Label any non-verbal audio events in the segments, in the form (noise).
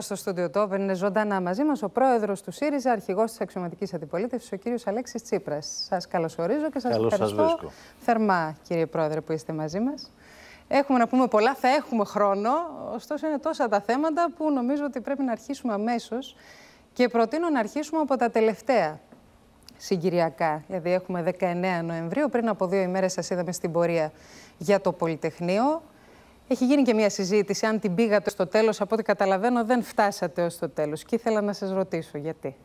Στο στούντιο Τόβεν είναι ζωντανά μαζί μας ο πρόεδρος του ΣΥΡΙΖΑ, αρχηγός της αξιωματικής αντιπολίτευσης, ο κύριος Αλέξης Τσίπρας. Σας καλωσορίζω και σας Καλώς ευχαριστώ θερμά, κύριε πρόεδρε, που είστε μαζί μας. Έχουμε να πούμε πολλά, θα έχουμε χρόνο, ωστόσο είναι τόσα τα θέματα που νομίζω ότι πρέπει να αρχίσουμε αμέσως και προτείνω να αρχίσουμε από τα τελευταία συγκυριακά. Δηλαδή έχουμε 19 Νοεμβρίου, πριν από δύο ημέρες σας είδαμε στην πορεία για το Πολυτεχνείο. Έχει γίνει και μια συζήτηση. Αν την πήγατε στο τέλος, από ό,τι καταλαβαίνω, δεν φτάσατε ως το τέλος. Και ήθελα να σας ρωτήσω γιατί.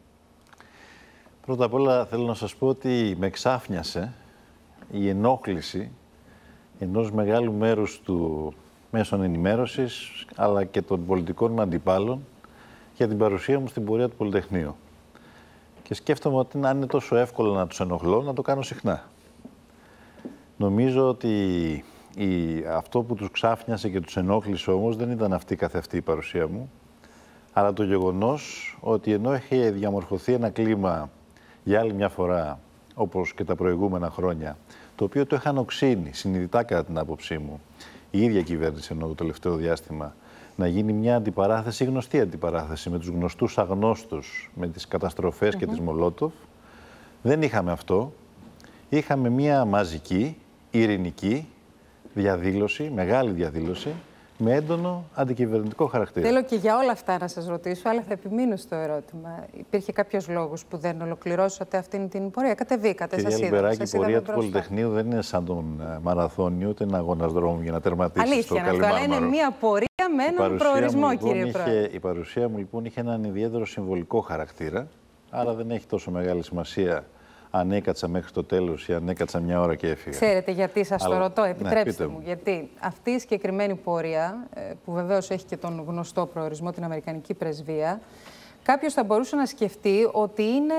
Πρώτα απ' όλα θέλω να σας πω ότι με ξάφνιασε η ενόχληση ενός μεγάλου μέρους του μέσων ενημέρωσης αλλά και των πολιτικών μου αντιπάλων για την παρουσία μου στην πορεία του Πολυτεχνείου. Και σκέφτομαι ότι αν είναι τόσο εύκολο να τους ενοχλώ, να το κάνω συχνά. Νομίζω ότι η, αυτό που τους ξάφνιασε και τους ενόχλησε όμως δεν ήταν αυτή καθευτή η παρουσία μου, αλλά το γεγονός ότι ενώ είχε διαμορφωθεί ένα κλίμα για άλλη μια φορά, όπως και τα προηγούμενα χρόνια, το οποίο το είχαν οξύνει συνειδητά κατά την άποψή μου, η ίδια κυβέρνηση ενώ το τελευταίο διάστημα, να γίνει μια αντιπαράθεση, γνωστή αντιπαράθεση, με τους γνωστούς αγνώστους, με τις καταστροφές και τις Μολότοφ. Δεν είχαμε αυτό. Είχαμε μια μαζική, ειρηνική, διαδήλωση, μεγάλη διαδήλωση, με έντονο αντικυβερνητικό χαρακτήρα. Θέλω και για όλα αυτά να σας ρωτήσω, αλλά θα επιμείνω στο ερώτημα. Υπήρχε κάποιος λόγος που δεν ολοκληρώσατε αυτήν την πορεία. Κατεβήκατε, Σα σας είδαμε. Κυρία η πορεία του Πολυτεχνείου δεν είναι σαν τον ε, μαραθώνιο, ούτε ένα αγώνας δρόμου για να τερματίσει Αλήθεια, στο Αλήθεια, αλλά είναι μια πορεία με έναν προορισμό, λοιπόν, κύριε Πρόεδρε. Η παρουσία μου λοιπόν είχε έναν ιδιαίτερο συμβολικό χαρακτήρα, άρα δεν έχει τόσο μεγάλη σημασία έκατσα μέχρι το τέλος ή ανέκατσα μια ώρα και έφυγα. Ξέρετε γιατί σας το ρωτώ, επιτρέψτε ναι, μου. Γιατί αυτή η συγκεκριμένη πορεία, ε, που βεβαίως έχει και τον γνωστό προορισμό, την Αμερικανική πρεσβεία, κάποιος θα μπορούσε να σκεφτεί ότι είναι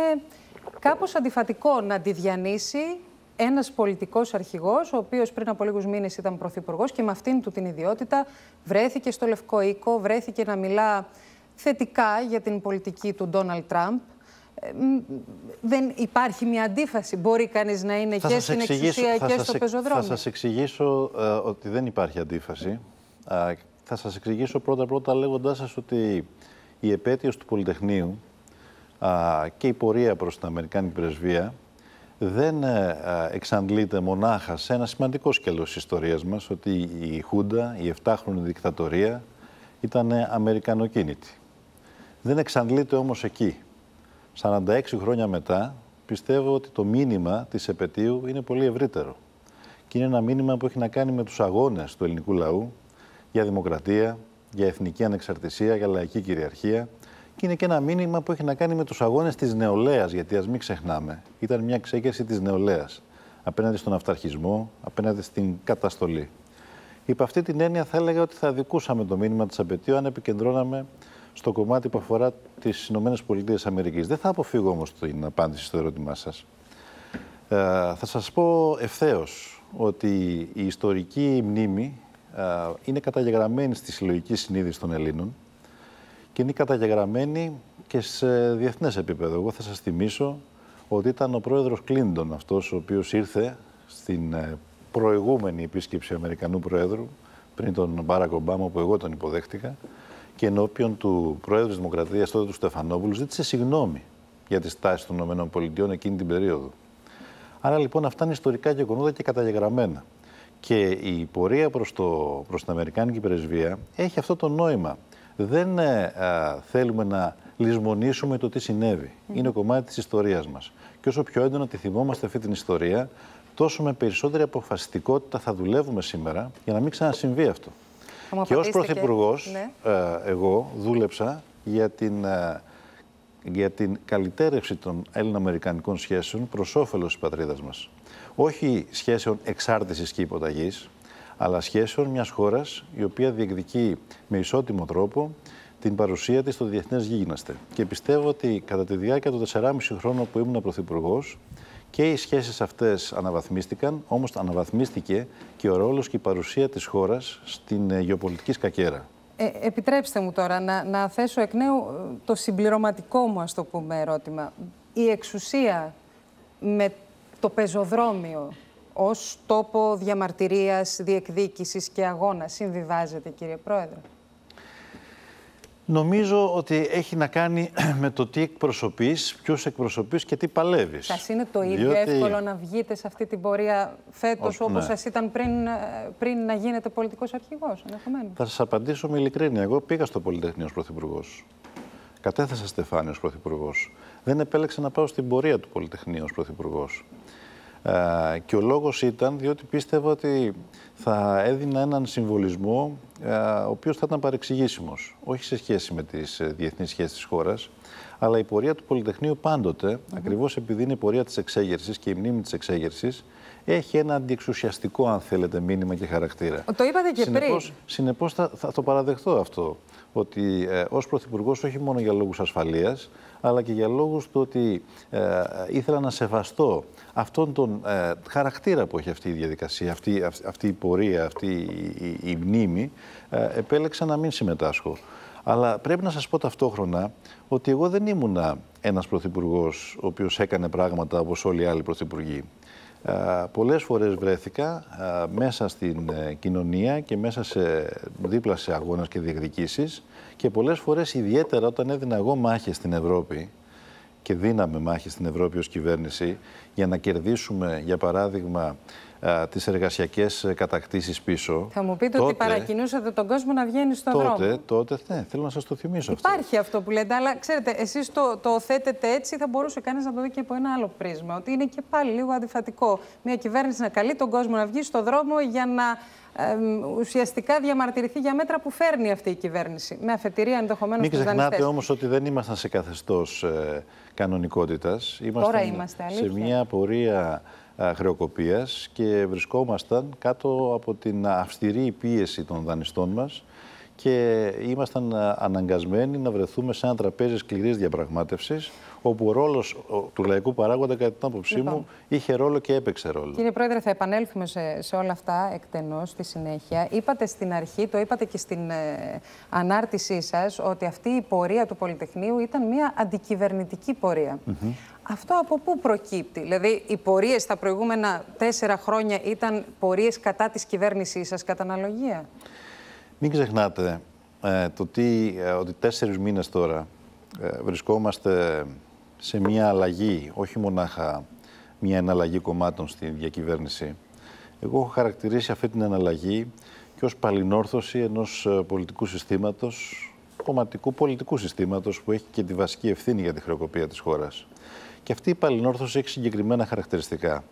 κάπως αντιφατικό να τη διανύσει ένας πολιτικός αρχηγός, ο οποίος πριν από λίγους μήνες ήταν πρωθυπουργός και με αυτήν του την ιδιότητα βρέθηκε στο Λευκό Οίκο, βρέθηκε να μιλά θετικά για την πολιτική του Ντόναλτ Τραμπ. Ε, δεν υπάρχει μια αντίφαση. Μπορεί κανείς να είναι και στην εξουσία και στο πεζοδρόμιο. Θα σας εξηγήσω ε, ότι δεν υπάρχει αντίφαση. θα σας εξηγήσω πρώτα-πρώτα λέγοντάς σας ότι η επέτειος του Πολυτεχνείου και η πορεία προς την Αμερικάνικη Πρεσβεία δεν ε, εξαντλείται μονάχα σε ένα σημαντικό σκελό της ιστορίας μας ότι η Χούντα, η 7χρονη δικτατορία ήταν αμερικανοκίνητη. Δεν εξαντλείται όμως εκεί. 46 χρόνια μετά, πιστεύω ότι το μήνυμα της επαιτίου είναι πολύ ευρύτερο. Και είναι ένα μήνυμα που έχει να κάνει με τους αγώνες του ελληνικού λαού για δημοκρατία, για εθνική ανεξαρτησία, για λαϊκή κυριαρχία. Και είναι και ένα μήνυμα που έχει να κάνει με τους αγώνες της νεολαίας, γιατί ας μην ξεχνάμε, ήταν μια ξέγερση της νεολαίας απέναντι στον αυταρχισμό, απέναντι στην καταστολή. Υπ' αυτή την έννοια θα έλεγα ότι θα δικούσαμε το μήνυμα της απαιτείου αν επικεντρώναμε στο κομμάτι που αφορά τις ΗΠΑ. Δεν θα αποφύγω όμως την απάντηση στο ερώτημά σας. Ε, θα σας πω ευθέως ότι η ιστορική μνήμη ε, είναι καταγεγραμμένη στη συλλογική συνείδηση των Ελλήνων και είναι καταγεγραμμένη και σε διεθνές επίπεδο. Εγώ θα σας θυμίσω ότι ήταν ο πρόεδρος Κλίντον αυτός ο οποίος ήρθε στην ε, προηγούμενη επίσκεψη Αμερικανού Προέδρου πριν τον Μπάρακ Ομπάμα που εγώ τον υποδέχτηκα και ενώπιον του Πρόεδρου της Δημοκρατίας, τότε του Στεφανόπουλου, ζήτησε συγγνώμη για τις τάσεις των ΗΠΑ εκείνη την περίοδο. Άρα λοιπόν αυτά είναι ιστορικά γεγονότα και καταγεγραμμένα. Και η πορεία προς προς την Αμερικάνικη Πρεσβεία έχει αυτό το νόημα. Δεν ε, θέλουμε να λησμονήσουμε το τι συνέβη. Είναι κομμάτι της ιστορίας μας. Και όσο πιο έντονα τη θυμόμαστε αυτή την ιστορία, τόσο με περισσότερη αποφασιστικότητα θα δουλεύουμε σήμερα για να μην ξανασυμβεί αυτό. Και ως Πρωθυπουργός, ναι. ε, εγώ δούλεψα για την, ε, για την καλυτέρευση των Έλληνο-Αμερικανικών σχέσεων προς όφελος της πατρίδας μας. Όχι σχέσεων εξάρτησης και υποταγής, αλλά σχέσεων μιας χώρας η οποία διεκδικεί με ισότιμο τρόπο την παρουσία της στο διεθνές γίγναστε. Και πιστεύω ότι κατά τη διάρκεια των 4,5 χρόνων που ήμουν Πρωθυπουργός, και οι σχέσεις αυτές αναβαθμίστηκαν, όμως αναβαθμίστηκε και ο ρόλος και η παρουσία της χώρας στην ε, γεωπολιτικής σκακέρα. Ε, επιτρέψτε μου τώρα να, να θέσω εκ νέου ε, το συμπληρωματικό μου, ας το πούμε, ερώτημα. Η εξουσία με το πεζοδρόμιο ως τόπο διαμαρτυρίας, διεκδίκησης και αγώνας συμβιβάζεται, κύριε Πρόεδρε. Νομίζω ότι έχει να κάνει (clears throat) με το τι εκπροσωπείς, ποιους εκπροσωπείς και τι παλεύεις. Σας είναι το ίδιο εύκολο να βγείτε σε αυτή την πορεία φέτος όπως ναι. σας ήταν πριν, ε, πριν να γίνετε πολιτικός αρχηγός, ενδεχομένως. Θα σας απαντήσω με ειλικρίνεια. Εγώ πήγα στο Πολυτεχνείο ως πρωθυπουργός. Κατέθεσα στεφάνι ως πρωθυπουργός. Δεν επέλεξα να πάω στην πορεία του Πολυτεχνείου ως πρωθυπουργός. Ε, και ο λόγος ήταν διότι πίστευα ότι θα έδινα έναν συμβολισμό ε, ο οποίος θα ήταν παρεξηγήσιμος, όχι σε σχέση με τις ε, διεθνείς σχέσεις της χώρας, αλλά η πορεία του Πολυτεχνείου πάντοτε, mm ακριβώς επειδή είναι η πορεία της εξέγερσης και η μνήμη της εξέγερσης, έχει ένα αντιεξουσιαστικό, αν θέλετε, μήνυμα και χαρακτήρα. Το είπατε και συνεπώς, πριν. Συνεπώς θα, το παραδεχτώ αυτό, ότι ε, ως Πρωθυπουργός όχι μόνο για λόγους ασφαλείας, αλλά και για λόγους του ότι ε, ήθελα να σεβαστώ αυτόν τον ε, χαρακτήρα που έχει αυτή η διαδικασία, αυτή, αυτή η πορεία, αυτή η, μνήμη, ε, επέλεξα να μην συμμετάσχω. Αλλά πρέπει να σας πω ταυτόχρονα ότι εγώ δεν ήμουνα ένας πρωθυπουργός ο οποίος έκανε πράγματα όπως όλοι οι άλλοι πρωθυπουργοί. Ε, πολλές φορές βρέθηκα ε, μέσα στην ε, κοινωνία και μέσα σε, δίπλα σε αγώνες και διεκδικήσεις και πολλές φορές ιδιαίτερα όταν έδινα εγώ μάχες στην Ευρώπη και δίναμε μάχες στην Ευρώπη ως κυβέρνηση για να κερδίσουμε για παράδειγμα ε, τις εργασιακές ε, κατακτήσεις πίσω. Θα μου πείτε ότι παρακινούσατε τον κόσμο να βγαίνει στον δρόμο. Τότε, τότε, ναι, θέλω να σας το θυμίσω Υπάρχει αυτό. αυτό που λέτε, αλλά ξέρετε, εσείς το, το θέτετε έτσι, θα μπορούσε κανείς να το δει και από ένα άλλο πρίσμα, ότι είναι και πάλι λίγο αντιφατικό. Μια κυβέρνηση να καλεί τον κόσμο να βγει στον δρόμο για να ουσιαστικά διαμαρτυρηθεί για μέτρα που φέρνει αυτή η κυβέρνηση. Με αφετηρία ενδεχομένως Μην ξεχνάτε όμως ότι δεν ήμασταν σε καθεστώς ε, κανονικότητας. Τώρα είμαστε, Σε μια πορεία ε, χρεοκοπίας και βρισκόμασταν κάτω από την αυστηρή πίεση των δανειστών μας και ήμασταν ε, αναγκασμένοι να βρεθούμε σε ένα τραπέζι σκληρής διαπραγμάτευσης όπου ο ρόλος του λαϊκού παράγοντα κατά την άποψή μου λοιπόν. είχε ρόλο και έπαιξε ρόλο. Κύριε Πρόεδρε, θα επανέλθουμε σε, όλα αυτά εκτενώς στη συνέχεια. Είπατε στην αρχή, το είπατε και στην ε, ανάρτησή σας, ότι αυτή η πορεία του Πολυτεχνείου ήταν μια αντικυβερνητική πορεία. Αυτό από πού προκύπτει, δηλαδή οι πορείες τα προηγούμενα τέσσερα χρόνια ήταν πορείες κατά της κυβέρνησής σας κατά αναλογία. Μην ξεχνάτε ε, το τι, ε, ότι τέσσερις μήνες τώρα ε, βρισκόμαστε σε μια αλλαγή, όχι μονάχα μια εναλλαγή κομμάτων στη διακυβέρνηση. Εγώ έχω χαρακτηρίσει αυτή την εναλλαγή και ως παλινόρθωση ενός πολιτικού συστήματος, κομματικού πολιτικού συστήματος που έχει και τη βασική ευθύνη για τη χρεοκοπία της χώρας. Και αυτή η παλινόρθωση έχει συγκεκριμένα χαρακτηριστικά.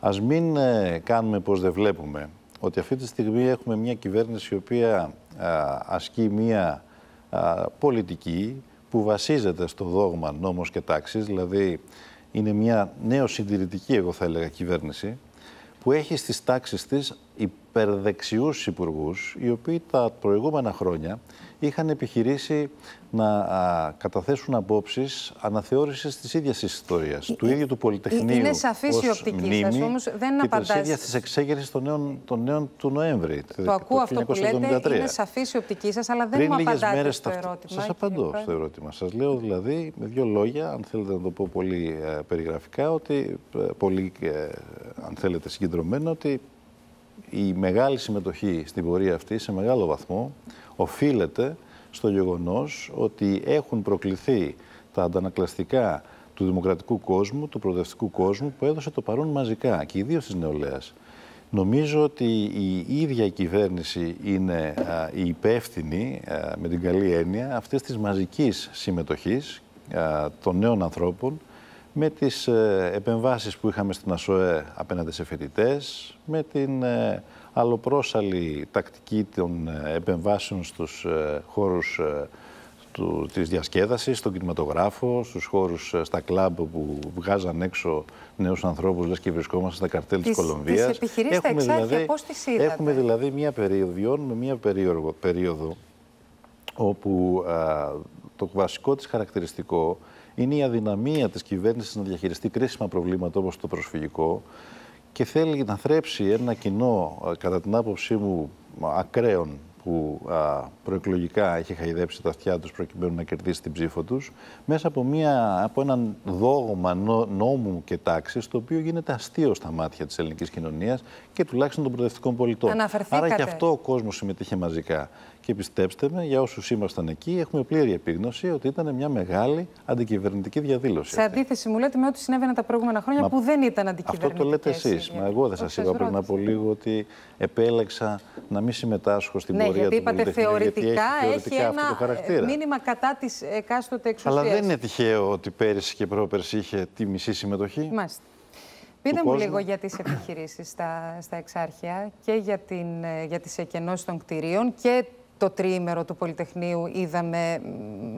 Ας μην ε, κάνουμε πως δεν βλέπουμε ότι αυτή τη στιγμή έχουμε μια κυβέρνηση η οποία ασκεί μια πολιτική που βασίζεται στο δόγμα νόμος και τάξης, δηλαδή είναι μια νέο συντηρητική, εγώ θα έλεγα, κυβέρνηση, που έχει στις τάξεις της υπερδεξιούς υπουργούς, οι οποίοι τα προηγούμενα χρόνια είχαν επιχειρήσει να α, καταθέσουν απόψεις αναθεώρησης της ίδιας της ιστορίας, ε, του ε, ίδιου του ε, Πολυτεχνείου. Είναι σαφής η οπτική σας, όμως δεν απαντά. Τη ίδιας της εξέγερσης των νέων, των νέων του Νοέμβρη. Το, ακούω αυτό που λέτε. Είναι σαφής η οπτική σας, αλλά δεν μου απαντάτε στο ερώτημα. Σας απαντώ στο ερώτημα. Σας λέω δηλαδή με δύο λόγια, αν θέλετε να το πω πολύ περιγραφικά, ότι πολύ, αν θέλετε συγκεντρωμένο, ότι η μεγάλη συμμετοχή στην πορεία αυτή σε μεγάλο βαθμό οφείλεται στο γεγονός ότι έχουν προκληθεί τα αντανακλαστικά του δημοκρατικού κόσμου, του προοδευτικού κόσμου που έδωσε το παρόν μαζικά και ιδίως της νεολαίας. Νομίζω ότι η ίδια η κυβέρνηση είναι η υπεύθυνη, με την καλή έννοια, αυτής της μαζικής συμμετοχής των νέων ανθρώπων με τις ε, επεμβάσεις που είχαμε στην ΑΣΟΕ απέναντι σε φοιτητές, με την ε, αλλοπρόσαλη τακτική των ε, επεμβάσεων στους ε, χώρους ε, του, της διασκέδασης, στον κινηματογράφο, στους χώρους, στα κλαμπ που βγάζαν έξω νέους ανθρώπους, λες και βρισκόμαστε στα καρτέλ της, της Κολομβίας. Τις έχουμε, δηλαδή, πώς Έχουμε δηλαδή μία περίοδο, βιώνουμε μία περίοδο, περίοδο όπου το βασικό της χαρακτηριστικό είναι η αδυναμία της κυβέρνησης να διαχειριστεί κρίσιμα προβλήματα όπως το προσφυγικό, και θέλει να θρέψει ένα κοινό, ε, κατά την άποψή μου, ακραίων που προεκλογικά έχει χαϊδέψει τα αυτιά τους προκειμένου να κερδίσει την ψήφο τους, μέσα από, μια, από έναν δόγμα νόμου και τάξης, το οποίο γίνεται αστείο στα μάτια της ελληνικής κοινωνίας και τουλάχιστον των προοδευτικών πολιτών. Άρα και αυτό ο κόσμος συμμετείχε μαζικά. Και πιστέψτε με, για όσους ήμασταν εκεί, έχουμε πλήρη επίγνωση ότι ήταν μια μεγάλη αντικυβερνητική διαδήλωση. Σε αντίθεση, μου λέτε με ό,τι συνέβαινε τα προηγούμενα χρόνια που δεν ήταν αντικυβερνητική. Αυτό το λέτε εσείς. Μα εγώ δεν σας είπα πριν από λίγο ότι επέλεξα να μην συμμετάσχω στην ναι, πορεία γιατί του είπατε θεωρητικά, γιατί έχει, θεωρητικά έχει ένα μήνυμα κατά της εκάστοτε εξουσίας. Αλλά δεν είναι τυχαίο ότι πέρυσι και πρόπερσι είχε τη μισή συμμετοχή. Μάλιστα. Πείτε μου λίγο για τις επιχειρήσεις στα, στα εξάρχεια και για, την, ε, για τις εκενώσεις των κτηρίων και το τρίμερο του Πολυτεχνείου είδαμε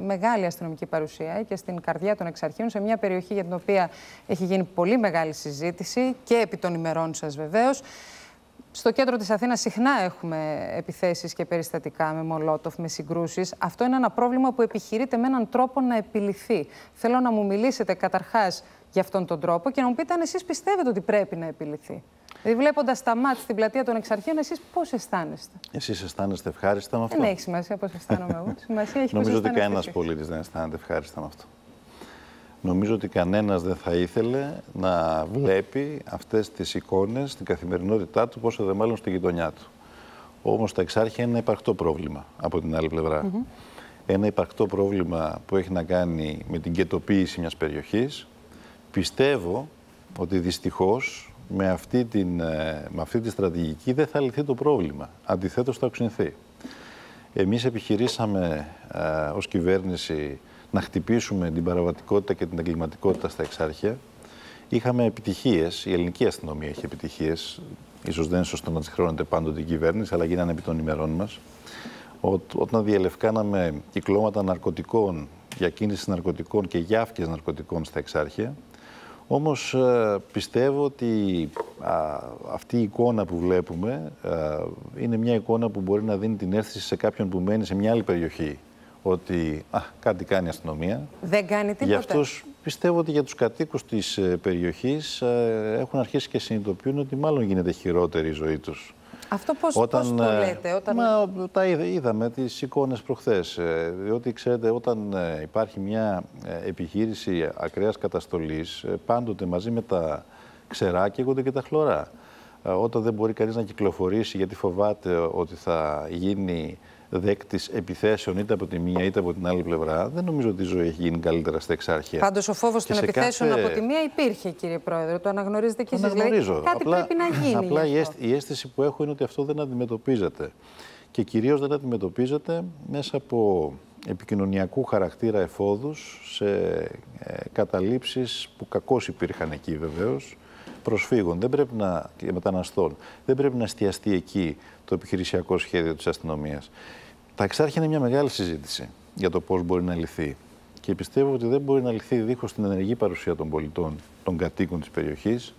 μεγάλη αστυνομική παρουσία και στην καρδιά των εξαρχείων, σε μια περιοχή για την οποία έχει γίνει πολύ μεγάλη συζήτηση και επί των ημερών σας βεβαίως. Στο κέντρο της Αθήνας συχνά έχουμε επιθέσεις και περιστατικά με μολότοφ, με συγκρούσεις. Αυτό είναι ένα πρόβλημα που επιχειρείται με έναν τρόπο να επιληθεί. Θέλω να μου μιλήσετε καταρχάς για αυτόν τον τρόπο και να μου πείτε αν εσείς πιστεύετε ότι πρέπει να επιληθεί. Δηλαδή, βλέποντας τα μάτια στην πλατεία των Εξαρχείων, εσείς πώς αισθάνεστε. Εσείς αισθάνεστε ευχάριστα με αυτό. Δεν έχει σημασία πώς αισθάνομαι εγώ. (laughs) Σημασία έχει Νομίζω ότι κανένα πολίτης δεν αισθάνεται ευχάριστα με αυτό. Νομίζω ότι κανένας δεν θα ήθελε να βλέπει αυτές τις εικόνες στην καθημερινότητά του, πόσο δε μάλλον στη γειτονιά του. Όμως τα Εξάρχεια είναι ένα υπαρκτό πρόβλημα από την άλλη πλευρά. Ένα υπαρκτό πρόβλημα που έχει να κάνει με την κετοποίηση μιας περιοχής. Πιστεύω ότι δυστυχώς με αυτή, την, ε, με αυτή τη στρατηγική δεν θα λυθεί το πρόβλημα. Αντιθέτως θα οξυνθεί. Εμείς επιχειρήσαμε α, ε, ως κυβέρνηση να χτυπήσουμε την παραβατικότητα και την εγκληματικότητα στα εξάρχεια. Είχαμε επιτυχίες, η ελληνική αστυνομία έχει επιτυχίες, ίσως δεν είναι σωστό να τις χρώνεται πάντοτε η κυβέρνηση, αλλά γίνανε επί των ημερών μας. Όταν διελευκάναμε κυκλώματα ναρκωτικών για κίνηση ναρκωτικών και γιάφκες ναρκωτικών στα εξάρχεια, όμως ε, πιστεύω ότι αυτή η εικόνα που βλέπουμε ε, είναι μια εικόνα που μπορεί να δίνει την αίσθηση σε κάποιον που μένει σε μια άλλη περιοχή ότι α, κάτι κάνει η αστυνομία. Δεν κάνει τίποτα. Για αυτούς, πιστεύω ότι για τους κατοίκους της ε, περιοχής έχουν αρχίσει και συνειδητοποιούν ότι μάλλον γίνεται χειρότερη η ζωή τους. Αυτό πώς, όταν, πώς το ε, λέτε. Όταν... Μα, τα είδαμε τις εικόνες προχθές. Ε, διότι ξέρετε όταν ε, υπάρχει μια επιχείρηση ακραίας καταστολής πάντοτε μαζί με τα ξερά καίγονται και τα χλωρά. Όταν δεν μπορεί κανείς να κυκλοφορήσει γιατί φοβάται ότι θα γίνει δέκτης επιθέσεων είτε από τη μία είτε από την άλλη πλευρά, δεν νομίζω ότι η ζωή έχει γίνει καλύτερα στα εξάρχεια. Πάντως ο φόβος των επιθέσεων κάθε... από τη μία υπήρχε, κύριε Πρόεδρε. Το αναγνωρίζετε και εσεί. Δηλαδή, κάτι απλά, πρέπει να γίνει. Απλά η αίσθηση που έχω είναι ότι αυτό δεν αντιμετωπίζεται. Και κυρίως δεν αντιμετωπίζεται μέσα από επικοινωνιακού χαρακτήρα εφόδους σε ε, καταλήψεις που κακώς υπήρχαν εκεί βεβαίως, προσφύγων, δεν πρέπει να, μεταναστών. Δεν πρέπει να εστιαστεί εκεί το επιχειρησιακό σχέδιο της αστυνομίας. Τα εξάρχη είναι μια μεγάλη συζήτηση για το πώς μπορεί να λυθεί. Και πιστεύω ότι δεν μπορεί να λυθεί δίχως την ενεργή παρουσία των πολιτών, των κατοίκων της περιοχής,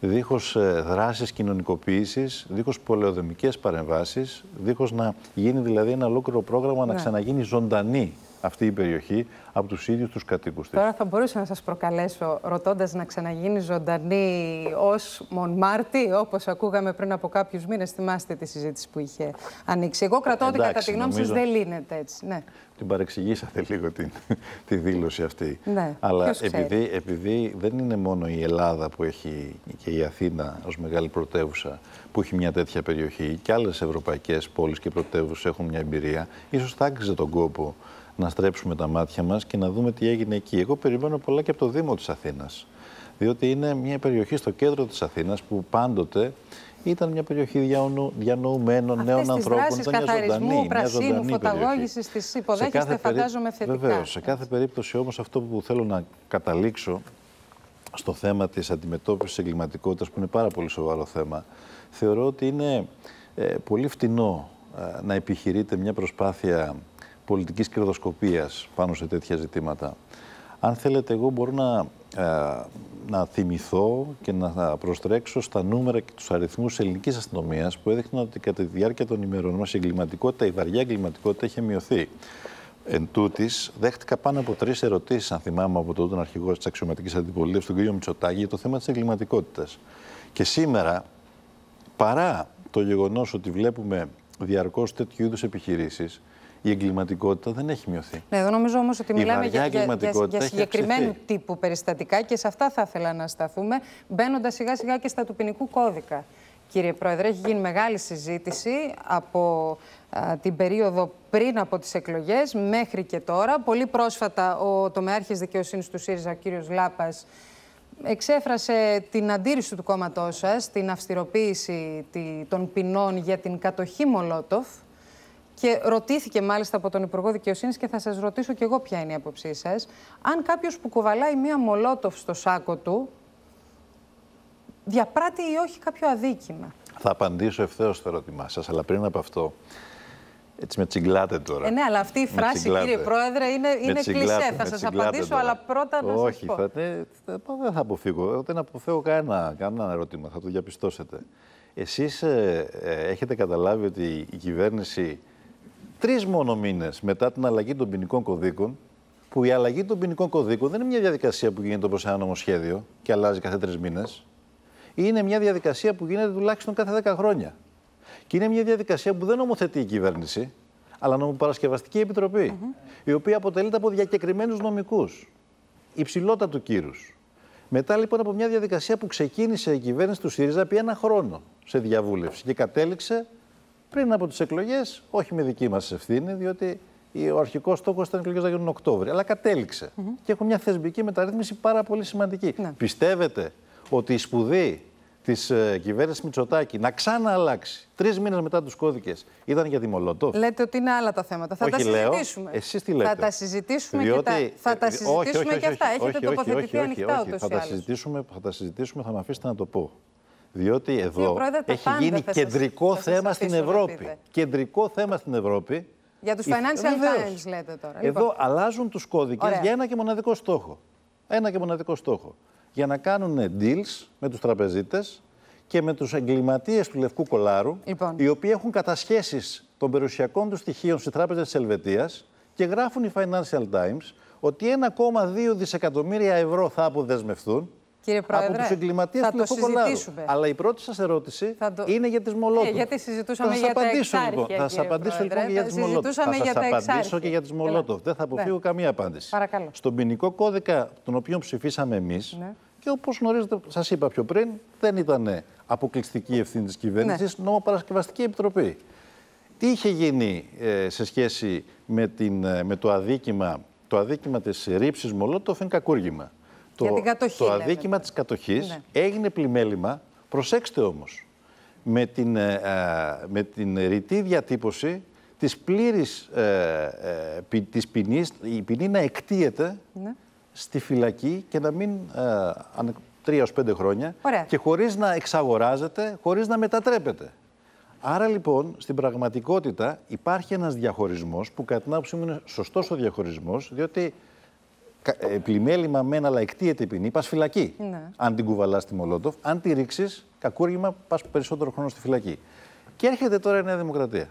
δίχως ε, δράσεις κοινωνικοποίησης, δίχως πολεοδομικές παρεμβάσεις, δίχως να γίνει δηλαδή ένα ολόκληρο πρόγραμμα να ναι. ξαναγίνει ζωντανή αυτή η περιοχή από τους ίδιους τους κατοίκους της. Τώρα θα μπορούσα να σας προκαλέσω, ρωτώντας να ξαναγίνει ζωντανή ως Μονμάρτη, όπως ακούγαμε πριν από κάποιους μήνες. Θυμάστε τη συζήτηση που είχε ανοίξει. Εγώ κρατώ Εντάξει, ότι κατά τη γνώμη σας δεν λύνεται έτσι. Ναι. Την παρεξηγήσατε λίγο την, (laughs) τη δήλωση αυτή. Ναι. Αλλά επειδή, επειδή δεν είναι μόνο η Ελλάδα που έχει και η Αθήνα ως μεγάλη πρωτεύουσα που έχει μια τέτοια περιοχή και άλλες ευρωπαϊκές πόλεις και πρωτεύουσες έχουν μια εμπειρία, ίσως θα τον κόπο να στρέψουμε τα μάτια μας και να δούμε τι έγινε εκεί. Εγώ περιμένω πολλά και από το Δήμο της Αθήνας. Διότι είναι μια περιοχή στο κέντρο της Αθήνας που πάντοτε ήταν μια περιοχή διανοουμένων νέων ανθρώπων. Ήταν μια ζωντανή, πρασίνου, μια ζωντανή φωταγώγησης της φαντάζομαι θετικά. Βεβαίως. Σε κάθε περίπτωση όμως αυτό που θέλω να καταλήξω στο θέμα της αντιμετώπισης εγκληματικότητας που είναι πάρα πολύ σοβαρό θέμα θεωρώ ότι είναι ε, πολύ φτηνό ε, να επιχειρείται μια προσπάθεια πολιτικής κερδοσκοπίας πάνω σε τέτοια ζητήματα. Αν θέλετε, εγώ μπορώ να, ε, να θυμηθώ και να προστρέξω στα νούμερα και τους αριθμούς της ελληνικής αστυνομίας που έδειχναν ότι κατά τη διάρκεια των ημερών μας η εγκληματικότητα, η βαριά εγκληματικότητα είχε μειωθεί. Εν τούτης, δέχτηκα πάνω από τρεις ερωτήσεις, αν θυμάμαι, από τον αρχηγό της αξιωματικής αντιπολίτευσης, τον κ. Μητσοτάκη, για το θέμα της εγκληματικότητας. Και σήμερα, παρά το γεγονός ότι βλέπουμε διαρκώς τέτοιου είδους επιχειρήσεις, η εγκληματικότητα δεν έχει μειωθεί. Ναι, εδώ νομίζω όμως ότι μιλάμε για, για, για συγκεκριμένου τύπου περιστατικά και σε αυτά θα ήθελα να σταθούμε, μπαίνοντας σιγά σιγά και στα του ποινικού κώδικα. Κύριε Πρόεδρε, έχει γίνει μεγάλη συζήτηση από την περίοδο πριν από τις εκλογές μέχρι και τώρα. Πολύ πρόσφατα ο τομεάρχης δικαιοσύνης του ΣΥΡΙΖΑ, ο κύριος Λάπας, εξέφρασε την αντίρρηση του κόμματός σας, την αυστηροποίηση των ποινών για την κατοχή Μολότοφ και ρωτήθηκε μάλιστα από τον Υπουργό Δικαιοσύνης και θα σας ρωτήσω κι εγώ ποια είναι η άποψή σας. Αν κάποιος που κουβαλάει μία μολότοφ στο σάκο του διαπράττει ή όχι κάποιο αδίκημα. Θα απαντήσω ευθέως στο ερώτημά σας, αλλά πριν από αυτό. Έτσι με τσιγκλάτε τώρα. Ε, ναι, αλλά αυτή η φράση, κύριε Πρόεδρε, είναι, είναι κλισέ. Θα σας απαντήσω, αλλά πρώτα να σας πω. Όχι, ναι, θα, δεν θα αποφύγω. Δεν αποφύγω κανένα, ερώτημα. Θα το διαπιστώσετε. Εσείς ε, ε, έχετε καταλάβει ότι η κυβέρνηση τρεις μόνο μήνες μετά την αλλαγή των ποινικών κωδίκων, που η αλλαγή των ποινικών κωδίκων δεν είναι μια διαδικασία που γίνεται όπως ένα νομοσχέδιο και αλλάζει κάθε τρεις μήνες. Είναι μια διαδικασία που γίνεται τουλάχιστον κάθε 10 χρόνια. Και είναι μια διαδικασία που δεν νομοθετεί η κυβέρνηση, αλλά νομοπαρασκευαστική επιτροπή, η οποία αποτελείται από διακεκριμένους νομικούς Υψηλότατου του κύρους. Μετά λοιπόν από μια διαδικασία που ξεκίνησε η κυβέρνηση του ΣΥΡΙΖΑ επί ένα χρόνο σε διαβούλευση και κατέληξε πριν από τις εκλογές, όχι με δική μας ευθύνη, διότι ο αρχικός στόχος ήταν οι εκλογές να γίνουν Οκτώβριο. Αλλά κατέληξε. Και έχω μια θεσμική μεταρρύθμιση πάρα πολύ σημαντική. Ναι. Πιστεύετε ότι η σπουδή της ε, κυβέρνησης Μητσοτάκη να ξανααλλάξει τρεις μήνες μετά τους κώδικες ήταν για τη Μολότοφ. Λέτε ότι είναι άλλα τα θέματα. Θα τα συζητήσουμε. Εσείς τι λέτε. Θα τα συζητήσουμε διότι... και, τα... Ε, θα τα ε, συζητήσουμε όχι, όχι, και αυτά. Έχετε τοποθετηθεί ανοιχτά ούτως ή Θα τα συζητήσουμε, θα με αφήσετε να το πω. Διότι εδώ έχει γίνει κεντρικό θέμα στην Ευρώπη. Κεντρικό θέμα στην Ευρώπη. Για τους. Financial Times λέτε τώρα. Εδώ λοιπόν. αλλάζουν τους κώδικες για ένα και μοναδικό στόχο. Ένα και μοναδικό στόχο. Για να κάνουν deals με τους τραπεζίτες και με τους εγκληματίες του Λευκού Κολάρου, λοιπόν. οι οποίοι έχουν κατασχέσεις των περιουσιακών τους στοιχείων στις Τράπεζα της Ελβετίας και γράφουν οι Financial Times ότι 1,2 δισεκατομμύρια ευρώ θα αποδεσμευτούν Κύριε Πρόεδρε, από τους εγκληματίε του Λευκού Αλλά η πρώτη σας ερώτηση είναι για τις Μολότοφ. Ε, γιατί συζητούσαμε θα για τα εξάρχεια, λοιπόν. Θα σας απαντήσω λοιπόν και για τι Μολότοφ. Θα σα απαντήσω και για τις Μολότοφ. Δεν θα αποφύγω ναι. καμία απάντηση. Παρακαλώ. Στον ποινικό κώδικα, τον οποίο ψηφίσαμε εμείς, ναι. και όπως γνωρίζετε, σας είπα πιο πριν, δεν ήταν αποκλειστική ευθύνη της κυβέρνησης, ναι. νομοπαρασκευαστική επιτροπή. Τι είχε γίνει ε, σε σχέση ε, με, το αδίκημα, το αδίκημα της ρήψης Μολότοφ είναι κακούργημα. Το, Για την κατοχή, το αδίκημα της κατοχής ναι. έγινε πλημέλημα, προσέξτε όμως, με την, ε, ε, με την ρητή διατύπωση της πλήρης ε, ε της ποινής, η ποινή να εκτίεται ναι. στη φυλακή και να μην ε, τρία ως πέντε χρόνια και χωρίς να εξαγοράζεται, χωρίς να μετατρέπεται. Άρα λοιπόν στην πραγματικότητα υπάρχει ένας διαχωρισμός που κατά την άποψή μου είναι σωστός ο διαχωρισμός διότι ε, πλημέλημα με ένα λαϊκτή ποινή, πας φυλακή. Ναι. Αν την κουβαλάς στη Μολότοφ, αν τη ρίξεις, κακούργημα, πας περισσότερο χρόνο στη φυλακή. Και έρχεται τώρα η Νέα Δημοκρατία.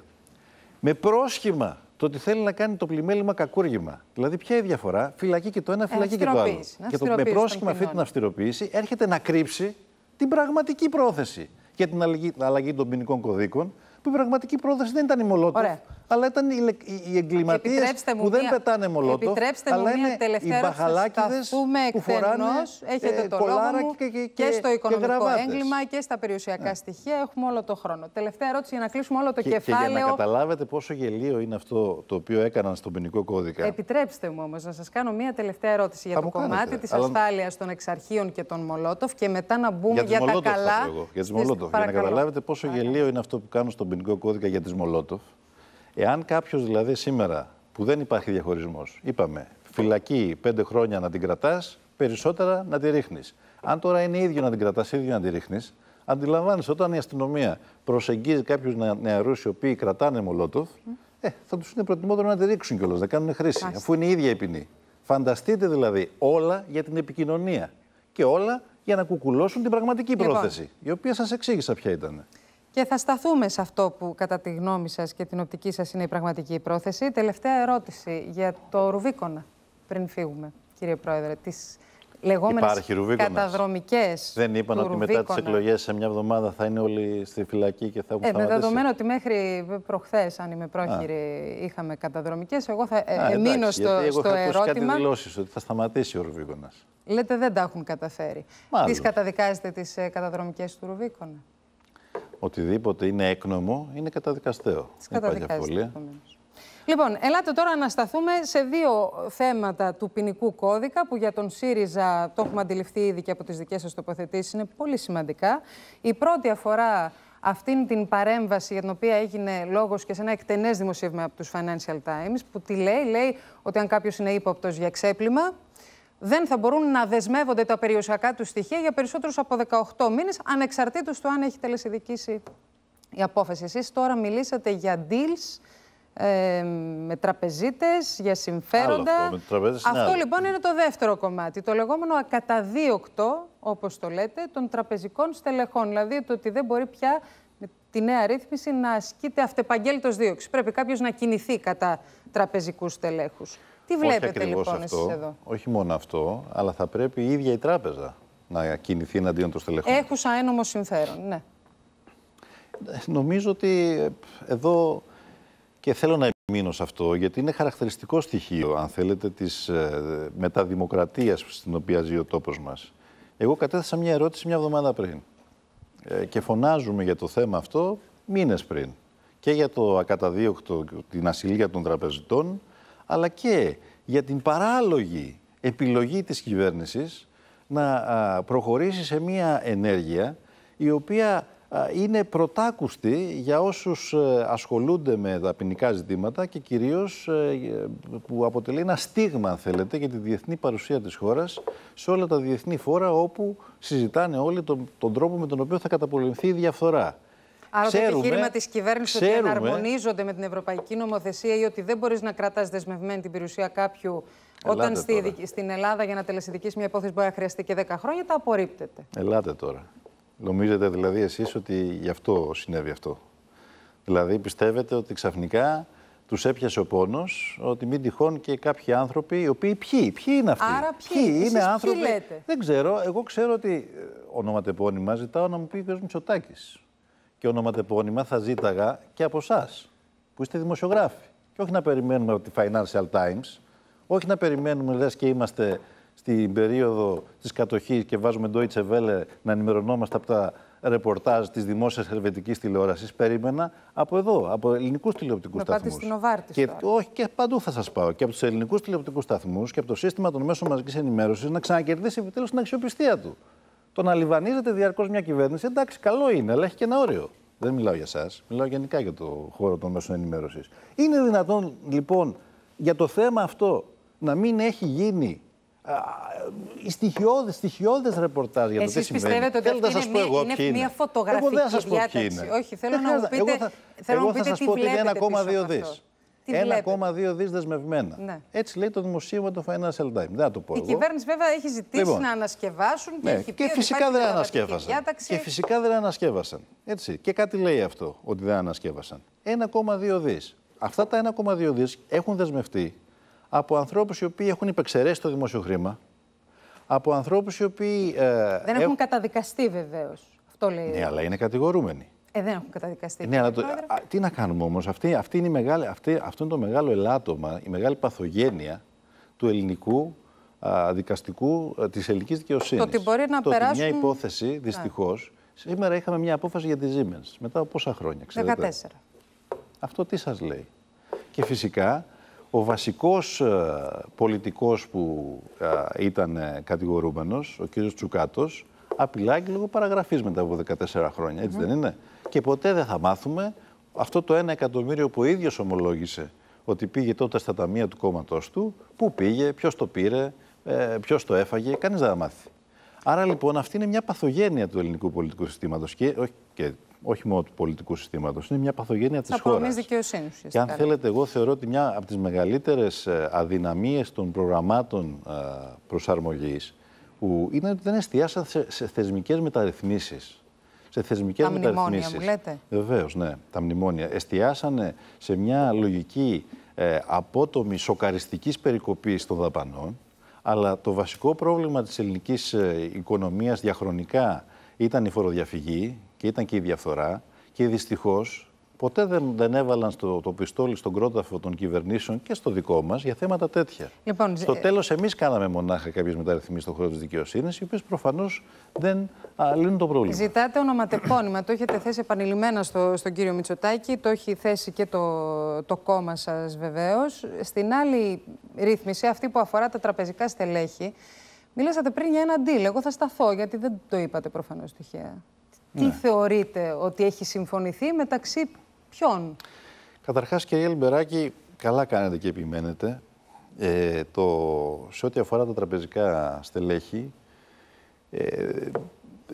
Με πρόσχημα το ότι θέλει να κάνει το πλημέλημα κακούργημα. Δηλαδή, ποια είναι η διαφορά, φυλακή και το ένα, ε, φυλακή και το άλλο. Και με πρόσχημα αυτή την αυστηροποίηση έρχεται να κρύψει την πραγματική πρόθεση για την αλλαγή, αλλαγή των ποινικών κωδίκων, που η πραγματική πρόθεση δεν ήταν η Μολότοφ, αλλά ήταν οι, οι εγκληματίε που δεν μία, πετάνε μολότοφ. Επιτρέψτε μου αλλά είναι μια πετανε μολοτοφ επιτρεψτε μου ειναι οι τελευταια που φοράνε ε, έχετε το λόγο και, και, και, στο οικονομικό και έγκλημα και στα περιουσιακά ναι. στοιχεία. Έχουμε όλο το χρόνο. Τελευταία ερώτηση για να κλείσουμε όλο το και, κεφάλαιο. Και για να καταλάβετε πόσο γελίο είναι αυτό το οποίο έκαναν στον ποινικό κώδικα. Επιτρέψτε μου όμως να σας κάνω μια τελευταία ερώτηση για το κομμάτι της ασφάλειας των εξαρχείων και των μολότοφ και μετά να μπούμε για τα καλά. Για τις μολότοφ. Για να καταλάβετε πόσο γελίο είναι αυτό που κάνουν στον ποινικό κώδικα για τις μολότοφ. Εάν κάποιος δηλαδή σήμερα που δεν υπάρχει διαχωρισμός, είπαμε, φυλακή πέντε χρόνια να την κρατάς, περισσότερα να τη ρίχνεις. Αν τώρα είναι ίδιο να την κρατάς, ίδιο να τη ρίχνεις, αντιλαμβάνεσαι όταν η αστυνομία προσεγγίζει κάποιους νεαρούς οι οποίοι κρατάνε μολότοφ, ε, θα τους είναι προτιμότερο να τη ρίξουν κιόλας, να κάνουν χρήση, αφού είναι η ίδια η ποινή. Φανταστείτε δηλαδή όλα για την επικοινωνία και όλα για να κουκουλώσουν την πραγματική λοιπόν. πρόθεση, η οποία σας εξήγησα ποια ήταν. Και θα σταθούμε σε αυτό που κατά τη γνώμη σας και την οπτική σας είναι η πραγματική πρόθεση. Τελευταία ερώτηση για το Ρουβίκονα πριν φύγουμε, κύριε Πρόεδρε, τις λεγόμενες καταδρομικές Δεν είπαν ότι Ρουβίκονα. μετά τις εκλογές σε μια εβδομάδα θα είναι όλοι στη φυλακή και θα έχουν ε, σταματήσει. ότι μέχρι προχθές, αν είμαι πρόχειρη, είχαμε καταδρομικές, εγώ θα μείνω Α, στο, εγώ στο ερώτημα. Εγώ κάτι δηλώσεις ότι θα σταματήσει ο Ρουβίκονας. Λέτε δεν τα έχουν καταφέρει. Τις καταδικάζετε τις ε, του Ρουβίκονα οτιδήποτε είναι έκνομο είναι καταδικαστέο. Καταδικαστέο. Λοιπόν, ελάτε τώρα να σταθούμε σε δύο θέματα του ποινικού κώδικα που για τον ΣΥΡΙΖΑ το έχουμε αντιληφθεί ήδη και από τις δικές σας τοποθετήσεις είναι πολύ σημαντικά. Η πρώτη αφορά αυτήν την παρέμβαση για την οποία έγινε λόγος και σε ένα εκτενές δημοσίευμα από τους Financial Times που τη λέει, λέει ότι αν κάποιος είναι ύποπτος για ξέπλυμα δεν θα μπορούν να δεσμεύονται τα περιουσιακά τους στοιχεία για περισσότερους από 18 μήνες, ανεξαρτήτως του αν έχει τελεσυδικήσει η απόφαση. Εσείς τώρα μιλήσατε για deals. Ε, με τραπεζίτες, για συμφέροντα. αυτό, ναι, λοιπόν είναι το δεύτερο κομμάτι. Το λεγόμενο ακαταδίωκτο, όπως το λέτε, των τραπεζικών στελεχών. Δηλαδή το ότι δεν μπορεί πια με τη νέα ρύθμιση να ασκείται αυτεπαγγέλτος δίωξη. Πρέπει κάποιος να κινηθεί κατά τραπεζικούς στελέχους. Τι βλέπετε όχι λοιπόν εσείς εδώ. Όχι μόνο αυτό, αλλά θα πρέπει η ίδια η τράπεζα να κινηθεί εναντίον των στελεχών. Έχουσα ένομο συμφέρον, ναι. Νομίζω ότι ε, εδώ και θέλω να επιμείνω σε αυτό, γιατί είναι χαρακτηριστικό στοιχείο, αν θέλετε, της ε, μεταδημοκρατίας στην οποία ζει ο τόπος μας. Εγώ κατέθεσα μια ερώτηση μια εβδομάδα πριν ε, και φωνάζουμε για το θέμα αυτό μήνες πριν. Και για το ακαταδίωκτο, την ασυλία των τραπεζιτών αλλά και για την παράλογη επιλογή της κυβέρνησης να προχωρήσει σε μία ενέργεια η οποία είναι πρωτάκουστη για όσους ε, ασχολούνται με τα ποινικά ζητήματα και κυρίως ε, που αποτελεί ένα στίγμα, αν θέλετε, για τη διεθνή παρουσία της χώρας σε όλα τα διεθνή φόρα όπου συζητάνε όλοι τον, τρόπο με τον οποίο θα καταπολεμηθεί η διαφθορά. Άρα το επιχείρημα της κυβέρνησης ότι εναρμονίζονται με την ευρωπαϊκή νομοθεσία ή ότι δεν μπορείς να κρατάς δεσμευμένη την περιουσία κάποιου όταν στη, στην Ελλάδα για να τελεσυνδικήσει μια υπόθεση μπορεί να χρειαστεί και 10 χρόνια, τα απορρίπτεται. Ελάτε τώρα. Νομίζετε δηλαδή εσείς ότι γι' αυτό συνέβη αυτό. Δηλαδή πιστεύετε ότι ξαφνικά τους έπιασε ο πόνος, ότι μην τυχόν και κάποιοι άνθρωποι, οι οποίοι ποιοι, ποιοι είναι αυτοί. Άρα ποιοι, είναι άνθρωποι. Δεν ξέρω, εγώ ξέρω ότι ε, ονοματεπώνυμα ζητάω να μου πει ο κ. Μητσοτάκης και ονοματεπώνυμα θα ζήταγα και από εσάς, που είστε δημοσιογράφοι. Και όχι να περιμένουμε από τη Financial Times, όχι να περιμένουμε, λες και είμαστε στην περίοδο της κατοχής και βάζουμε Deutsche Welle να ενημερωνόμαστε από τα ρεπορτάζ της δημόσιας ελβετικής τηλεόρασης. Περίμενα από εδώ, από ελληνικούς τηλεοπτικούς σταθμού. Πάτε στην Οβάρτη. Και, όχι, και παντού θα σας πάω. Και από τους ελληνικούς τηλεοπτικούς σταθμούς και από το σύστημα των μέσων μαζικής ενημέρωσης να ξανακερδίσει επιτέλους την αξιοπιστία του το να λιβανίζεται διαρκώς μια κυβέρνηση, εντάξει, καλό είναι, αλλά έχει και ένα όριο. Δεν μιλάω για εσά, μιλάω γενικά για το χώρο των μέσων ενημέρωσης. Είναι δυνατόν λοιπόν για το θέμα αυτό να μην έχει γίνει στοιχειώδες, στοιχειώδες ρεπορτάζ για το Εσείς τι σημαίνει. πιστεύετε ότι αυτή είναι, μια, είναι, είναι μια φωτογραφική εγώ δεν σας πω διάταξη. Όχι, θέλω να μου πείτε, τι θέλω εγώ να μου πείτε θα σας πω ότι είναι 1,2 δις. 1,2 δις δεσμευμένα. Ναι. Έτσι λέει το δημοσίευμα του Financial Times. Δεν θα το πω. Η εγώ. κυβέρνηση βέβαια έχει ζητήσει λοιπόν, να ανασκευάσουν και ναι, έχει πει και φυσικά δεν ανασκεύασαν. Και φυσικά δεν ανασκεύασαν. Έτσι. Και κάτι λέει αυτό, ότι δεν ανασκεύασαν. 1,2 δις. Αυτά τα 1,2 δις έχουν δεσμευτεί από ανθρώπους οι οποίοι έχουν υπεξαιρέσει το δημόσιο χρήμα. Από ανθρώπους οι οποίοι. Ε, δεν έχουν καταδικαστεί βεβαίως. Ναι, αλλά είναι κατηγορούμενοι. Ε, δεν έχουν καταδικαστεί. Ναι, αλλά τι να κάνουμε όμως. αυτό είναι το μεγάλο ελάττωμα, η μεγάλη παθογένεια του ελληνικού δικαστικού, ε, της ελληνικής δικαιοσύνης. Το ότι μπορεί να το περάσουν... ότι Μια υπόθεση, δυστυχώς. Σήμερα είχαμε μια απόφαση για τη Siemens. Μετά από πόσα χρόνια, ξέρετε. 14. Αυτό τι σας λέει. Και φυσικά ο βασικός πολιτικό ε, πολιτικός που ε, ήταν κατηγορούμενο, κατηγορούμενος, ο κύριος Τσουκάτος, απειλάγει λόγω παραγραφής μετά από 14 χρόνια, έτσι δεν είναι και ποτέ δεν θα μάθουμε αυτό το ένα εκατομμύριο που ο ίδιος ομολόγησε ότι πήγε τότε στα ταμεία του κόμματός του, πού πήγε, ποιος το πήρε, ε, ποιος το έφαγε, κανείς δεν θα μάθει. Άρα λοιπόν αυτή είναι μια παθογένεια του ελληνικού πολιτικού συστήματος και, όχι, όχι μόνο του πολιτικού συστήματος, είναι μια παθογένεια της χώρας. δικαιοσύνης. Και αν θέλετε, εγώ θεωρώ ότι μια από τις μεγαλύτερες ε, αδυναμίες των προγραμμάτων ε, προσαρμογής που είναι ότι δεν εστιάσαν σε θεσμικές μεταρρυθμίσεις σε θεσμικές μεταρρυθμίσει. Βεβαίως, ναι, τα μνημόνια. Εστιάσανε σε μια λογική ε, απότομη σοκαριστικής περικοπής των δαπανών, αλλά το βασικό πρόβλημα της ελληνικής ε, οικονομίας διαχρονικά ήταν η φοροδιαφυγή και ήταν και η διαφθορά. Και δυστυχώς ποτέ δεν, δεν έβαλαν στο, το πιστόλι στον κρόταφο των κυβερνήσεων και στο δικό μας για θέματα τέτοια. Λοιπόν, στο ε, τέλος, εμείς κάναμε μονάχα κάποιες μεταρρυθμίσεις στον χώρο της δικαιοσύνης, οι οποίες προφανώς δεν α, λύνουν το πρόβλημα. Ζητάτε ονοματεπώνυμα. το έχετε θέσει επανειλημμένα στο, στον κύριο Μητσοτάκη, το έχει θέσει και το, το κόμμα σας βεβαίως. Στην άλλη ρύθμιση, αυτή που αφορά τα τραπεζικά στελέχη, μιλήσατε πριν για ένα deal. Εγώ θα σταθώ, γιατί δεν το είπατε προφανώς τυχαία. Τι ναι. θεωρείτε ότι έχει συμφωνηθεί μεταξύ Ποιον? Καταρχάς, κυρία Λιμπεράκη, καλά κάνετε και επιμένετε. Ε, το, σε ό,τι αφορά τα τραπεζικά στελέχη, ε,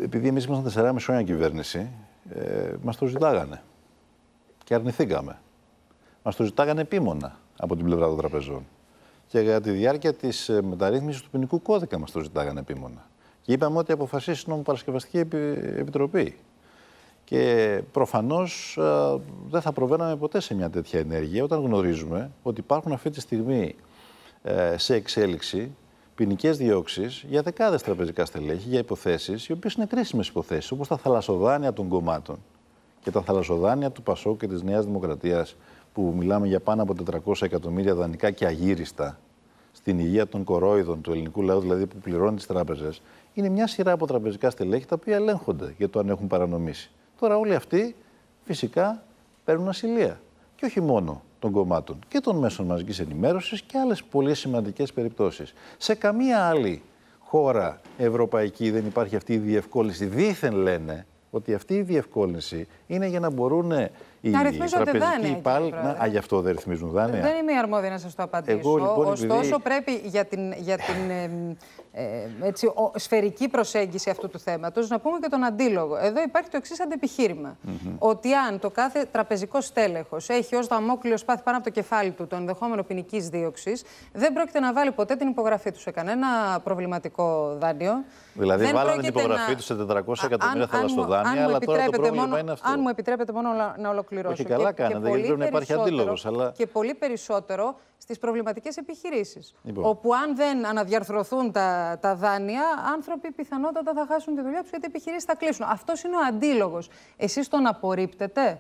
επειδή εμείς ήμασταν 4,5 χρόνια κυβέρνηση, ε, μας το ζητάγανε και αρνηθήκαμε. Μας το ζητάγανε επίμονα από την πλευρά των τραπεζών. Και για τη διάρκεια της ε, μεταρρύθμισης του ποινικού κώδικα μας το ζητάγανε επίμονα. Και είπαμε ότι αποφασίσει η Νομοπαρασκευαστική Επιτροπή. Και προφανώς ε, δεν θα προβαίναμε ποτέ σε μια τέτοια ενέργεια όταν γνωρίζουμε ότι υπάρχουν αυτή τη στιγμή ε, σε εξέλιξη ποινικές διώξεις για δεκάδες τραπεζικά στελέχη, για υποθέσεις οι οποίες είναι κρίσιμες υποθέσεις, όπως τα θαλασσοδάνεια των κομμάτων και τα θαλασσοδάνεια του Πασό και της Νέας Δημοκρατίας, που μιλάμε για πάνω από 400 εκατομμύρια δανεικά και αγύριστα στην υγεία των κορόιδων του ελληνικού λαού, δηλαδή που πληρώνει τις τράπεζες, είναι μια σειρά από τραπεζικά στελέχη τα οποία ελέγχονται για το αν έχουν παρανομήσει. Τώρα όλοι αυτοί φυσικά παίρνουν ασυλία. Και όχι μόνο των κομμάτων και των μέσων μαζικής ενημέρωσης και άλλες πολύ σημαντικές περιπτώσεις. Σε καμία άλλη χώρα ευρωπαϊκή δεν υπάρχει αυτή η διευκόλυνση. Δήθεν λένε ότι αυτή η διευκόλυνση είναι για να μπορούν να ρυθμίζονται δάνεια. Να... Α, γι' αυτό δεν ρυθμίζουν δάνεια. Δεν είμαι αρμόδια να σας το απαντήσω. Εγώ, λοιπόν, Ωστόσο, επειδή... πρέπει για την, για την ε, ε, έτσι, ο, σφαιρική προσέγγιση αυτού του θέματος να πούμε και τον αντίλογο. Εδώ υπάρχει το εξής αντεπιχείρημα. Mm -hmm. Ότι αν το κάθε τραπεζικό στέλεχος έχει ως δαμόκλειος σπάθη πάνω από το κεφάλι του το ενδεχόμενο ποινικής δίωξης, δεν πρόκειται να βάλει ποτέ την υπογραφή του σε κανένα προβληματικό δάνειο. Δηλαδή, δεν βάλανε την υπογραφή να... του σε 400 εκατομμύρια θαλασσοδάνεια, αλλά τώρα το πρόβλημα είναι αυτό. Αν μου επιτρέπετε μόνο να ολοκληρώσω ολοκληρώσω. Όχι, καλά και, γιατί υπάρχει αντίλογος. Αλλά... Και πολύ περισσότερο στις προβληματικές επιχειρήσεις. Λοιπόν. Όπου αν δεν αναδιαρθρωθούν τα, τα δάνεια, άνθρωποι πιθανότατα θα χάσουν τη δουλειά τους γιατί οι επιχειρήσεις θα κλείσουν. Αυτός είναι ο αντίλογος. Εσείς τον απορρίπτετε.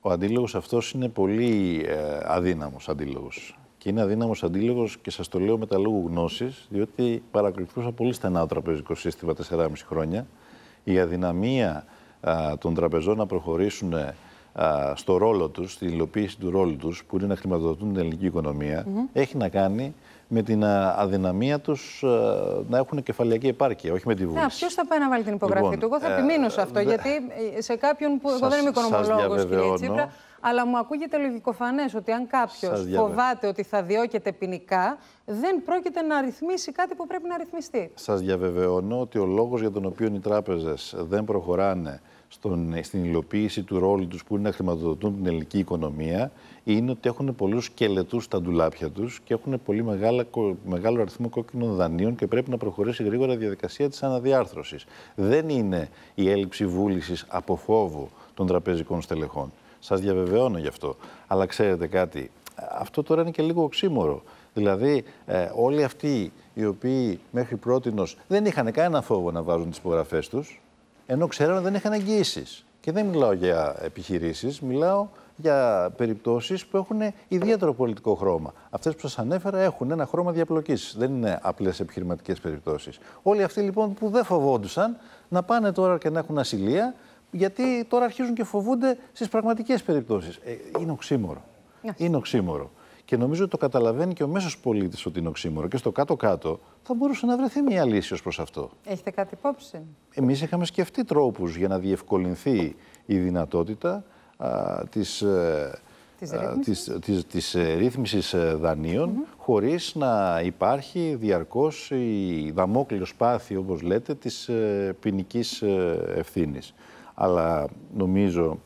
Ο αντίλογος αυτός είναι πολύ ε, αδύναμος αντίλογος. Και είναι αδύναμος αντίλογος και σας το λέω με τα λόγου γνώσης, διότι παρακολουθούσα πολύ στενά το τραπεζικό σύστημα 4,5 χρόνια. Η αδυναμία α, των τραπεζών να προχωρήσουν ε, στο ρόλο τους, στην υλοποίηση του ρόλου τους, που είναι να χρηματοδοτούν την ελληνική οικονομία, έχει να κάνει με την αδυναμία τους να έχουν κεφαλαιακή επάρκεια, όχι με τη ναι, βούληση. Ποιο θα πάει να βάλει την λοιπόν, υπογραφή του, Εγώ θα ε, επιμείνω σε αυτό, γιατί ε, σε κάποιον που. εγώ δεν είμαι οικονομολόγος, κύριε Τσίπρα, αλλά μου ακούγεται λογικοφανές ότι αν κάποιος φοβάται ότι θα διώκεται ποινικά, δεν πρόκειται να ρυθμίσει κάτι που πρέπει να ρυθμιστεί. Σας διαβεβαιώνω ότι ο λόγος για τον οποίο οι τράπεζες δεν προχωράνε στον, στην υλοποίηση του ρόλου τους που είναι να χρηματοδοτούν την ελληνική οικονομία είναι ότι έχουν πολλούς σκελετούς στα ντουλάπια τους και έχουν πολύ μεγάλα, μεγάλο αριθμό κόκκινων δανείων και πρέπει να προχωρήσει γρήγορα η διαδικασία της αναδιάρθρωσης. Δεν είναι η έλλειψη βούλησης από φόβο των τραπεζικών στελεχών. Σας διαβεβαιώνω γι' αυτό. Αλλά ξέρετε κάτι, αυτό τώρα είναι και λίγο οξύμορο. Δηλαδή, ε, όλοι αυτοί οι οποίοι μέχρι πρότινος δεν είχαν κανένα φόβο να βάζουν τις υπογραφές τους, ενώ ξέραμε δεν είχαν εγγύησει. Και δεν μιλάω για επιχειρήσεις, μιλάω για περιπτώσεις που έχουν ιδιαίτερο πολιτικό χρώμα. Αυτές που σας ανέφερα έχουν ένα χρώμα διαπλοκής. Δεν είναι απλές επιχειρηματικές περιπτώσεις. Όλοι αυτοί λοιπόν που δεν φοβόντουσαν να πάνε τώρα και να έχουν ασυλία, γιατί τώρα αρχίζουν και φοβούνται στις πραγματικές περιπτώσεις. Ε, είναι οξύμορο. Είναι οξύμορο. Και νομίζω ότι το καταλαβαίνει και ο μέσος πολίτης ότι είναι οξύμορο. Και στο κάτω-κάτω θα μπορούσε να βρεθεί μια λύση ως προς αυτό. Έχετε κάτι υπόψη. Εμείς είχαμε σκεφτεί τρόπους για να διευκολυνθεί η δυνατότητα της ε, της, της, της, ε, ρύθμισης ε, δανείων mm χωρίς να υπάρχει διαρκώς η δαμόκλειο πάθη, όπως λέτε, της ποινική ευθύνης. Αλλά νομίζω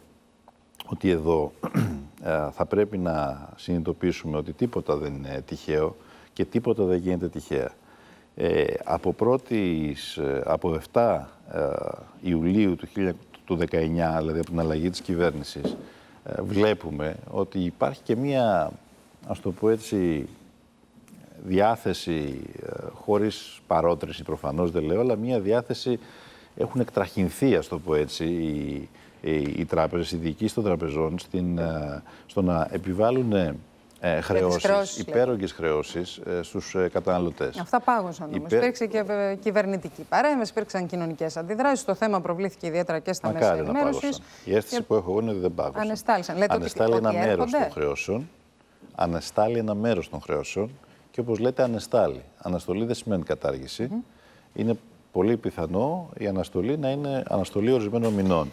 ότι εδώ (clears throat) ε, θα πρέπει να συνειδητοποιήσουμε ότι τίποτα δεν είναι τυχαίο και τίποτα δεν γίνεται τυχαία. Ε, από, πρώτης, ε, από 7 ε, Ιουλίου του, 2019, δηλαδή από την αλλαγή της κυβέρνησης, βλέπουμε ότι υπάρχει και μία, ας το πω έτσι, διάθεση, χωρίς παρότριση προφανώς δεν λέω, αλλά μία διάθεση έχουν εκτραχυνθεί, ας το πω έτσι, οι, ε, οι τράπεζες, οι διοικήσει των τραπεζών στην, ε, στο να επιβάλλουν χρεώσεις, χρεώσεις, χρεώσει χρεώσεις καταναλωτέ. Ε, στους καταναλωτές. Αυτά πάγωσαν όμως. Υπέ... Υπήρξε και κυβερνητική παρέμβαση, υπήρξαν κοινωνικές αντιδράσεις. Το θέμα προβλήθηκε ιδιαίτερα και στα μέσα ενημέρωσης. Η αίσθηση που έχω εγώ είναι ότι δεν πάγωσαν. Ανεστάλησαν. Λέτε ότι... ένα μέρος μέρος των χρεώσεων. Ανεστάλλει ένα μέρος των χρεώσεων και όπως λέτε ανεστάλει. Αναστολή δεν σημαίνει κατάργηση. Είναι πολύ πιθανό η αναστολή να είναι αναστολή ορισμένων μηνών.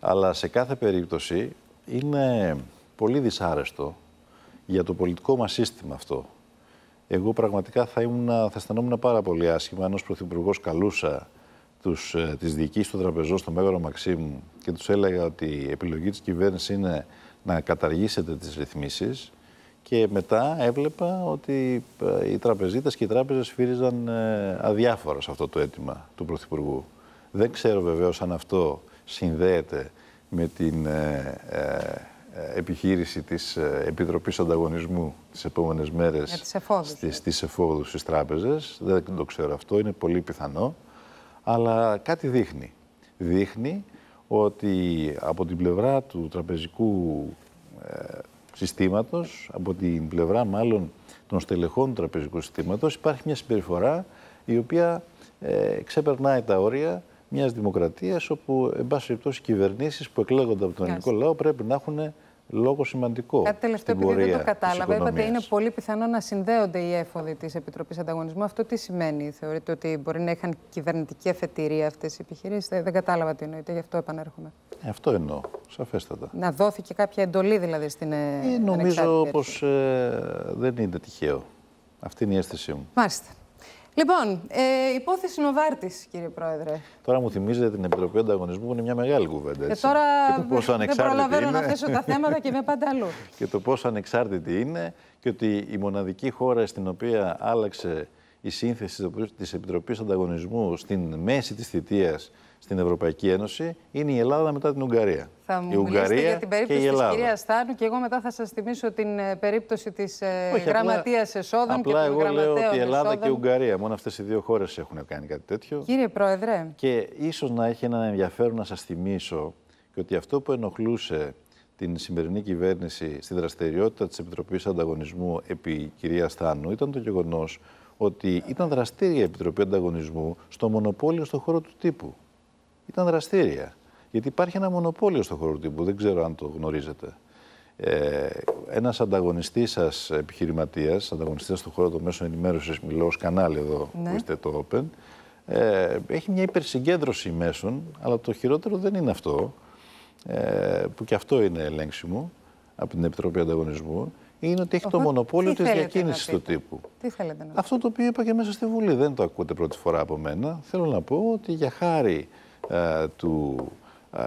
Αλλά σε κάθε περίπτωση είναι πολύ δυσάρεστο για το πολιτικό μας σύστημα αυτό. Εγώ πραγματικά θα, ήμουν, θα αισθανόμουν πάρα πολύ άσχημα αν ως καλούσα τους, ε, τις του του στο Μέγαρο Μαξίμου και τους έλεγα ότι η επιλογή της κυβέρνησης είναι να καταργήσετε τις ρυθμίσεις και μετά έβλεπα ότι ε, οι τραπεζίτες και οι τράπεζες φύριζαν ε, αδιάφορα σε αυτό το αίτημα του Πρωθυπουργού. Δεν ξέρω βεβαίως αν αυτό συνδέεται με την ε, ε, ε, επιχείρηση της Επιτροπής Ανταγωνισμού τις επόμενες μέρες τις εφόδους. στις, στις εφόδους στις τράπεζες. Δεν το ξέρω αυτό, είναι πολύ πιθανό. Αλλά κάτι δείχνει. Δείχνει ότι από την πλευρά του τραπεζικού ε, συστήματος, από την πλευρά μάλλον των στελεχών του τραπεζικού συστήματος, υπάρχει μια συμπεριφορά η οποία ξεπερνάει τα όρια μιας δημοκρατίας όπου, εν πάση περιπτώσει, κυβερνήσεις που εκλέγονται από τον ελληνικό λαό πρέπει να έχουν λόγο σημαντικό. Κάτι τελευταίο, επειδή δεν το κατάλαβα, είπατε είναι πολύ πιθανό να συνδέονται οι έφοδοι της Επιτροπής Ανταγωνισμού. Αυτό τι σημαίνει, θεωρείτε ότι μπορεί να είχαν κυβερνητική αφετηρία αυτές οι επιχειρήσεις. Δεν κατάλαβα τι εννοείται, γι' αυτό επανέρχομαι. Ε, αυτό εννοώ, σαφέστατα. Να δόθηκε κάποια εντολή δηλαδή στην Ελλάδα. Ε, νομίζω πω ε, δεν είναι τυχαίο. Αυτή είναι η αίσθησή μου. Μάλιστα. Λοιπόν, ε, υπόθεση Νοβάρτης, κύριε Πρόεδρε. Τώρα μου θυμίζετε την Επιτροπή Ανταγωνισμού που είναι μια μεγάλη κουβέντα. Ε, έτσι. Και τώρα και το δεν προλαβαίνω να θέσω τα θέματα και με (laughs) πάντα αλλού. και το πόσο ανεξάρτητη είναι και ότι η μοναδική χώρα στην οποία άλλαξε η σύνθεση της Επιτροπής Ανταγωνισμού στην μέση της θητείας στην Ευρωπαϊκή Ένωση είναι η Ελλάδα μετά την Ουγγαρία. Θα μου η Ουγγαρία για την περίπτωση της κυρίας Στάνου και εγώ μετά θα σας θυμίσω την ε, περίπτωση της ε, γραμματείας εσόδων απλά και Εγώ λέω ότι η Ελλάδα και η Ουγγαρία, μόνο αυτές οι δύο χώρες έχουν κάνει κάτι τέτοιο. Κύριε Πρόεδρε. Και ίσως να έχει ένα ενδιαφέρον να σας θυμίσω και ότι αυτό που ενοχλούσε την σημερινή κυβέρνηση στη δραστηριότητα της Επιτροπής Ανταγωνισμού επί κυρία Στάνου ήταν το γεγονός ότι ήταν δραστήρια η Επιτροπή Ανταγωνισμού στο μονοπόλιο στον χώρο του τύπου ήταν δραστήρια. Γιατί υπάρχει ένα μονοπόλιο στο χώρο τύπου, δεν ξέρω αν το γνωρίζετε. Ε, ένας ανταγωνιστής σας επιχειρηματίας, ανταγωνιστής στον χώρο των μέσων ενημέρωσης, μιλώ ως κανάλι εδώ που ναι. είστε το Open, ε, έχει μια υπερσυγκέντρωση μέσων, αλλά το χειρότερο δεν είναι αυτό, ε, που και αυτό είναι ελέγξιμο από την Επιτροπή Ανταγωνισμού, είναι ότι έχει το μονοπόλιο τη διακίνηση του τύπου. Τι θέλετε να Αυτό το οποίο είπα και μέσα στη Βουλή, δεν το ακούτε πρώτη φορά από μένα. Θέλω να πω ότι για χάρη ε, του ε,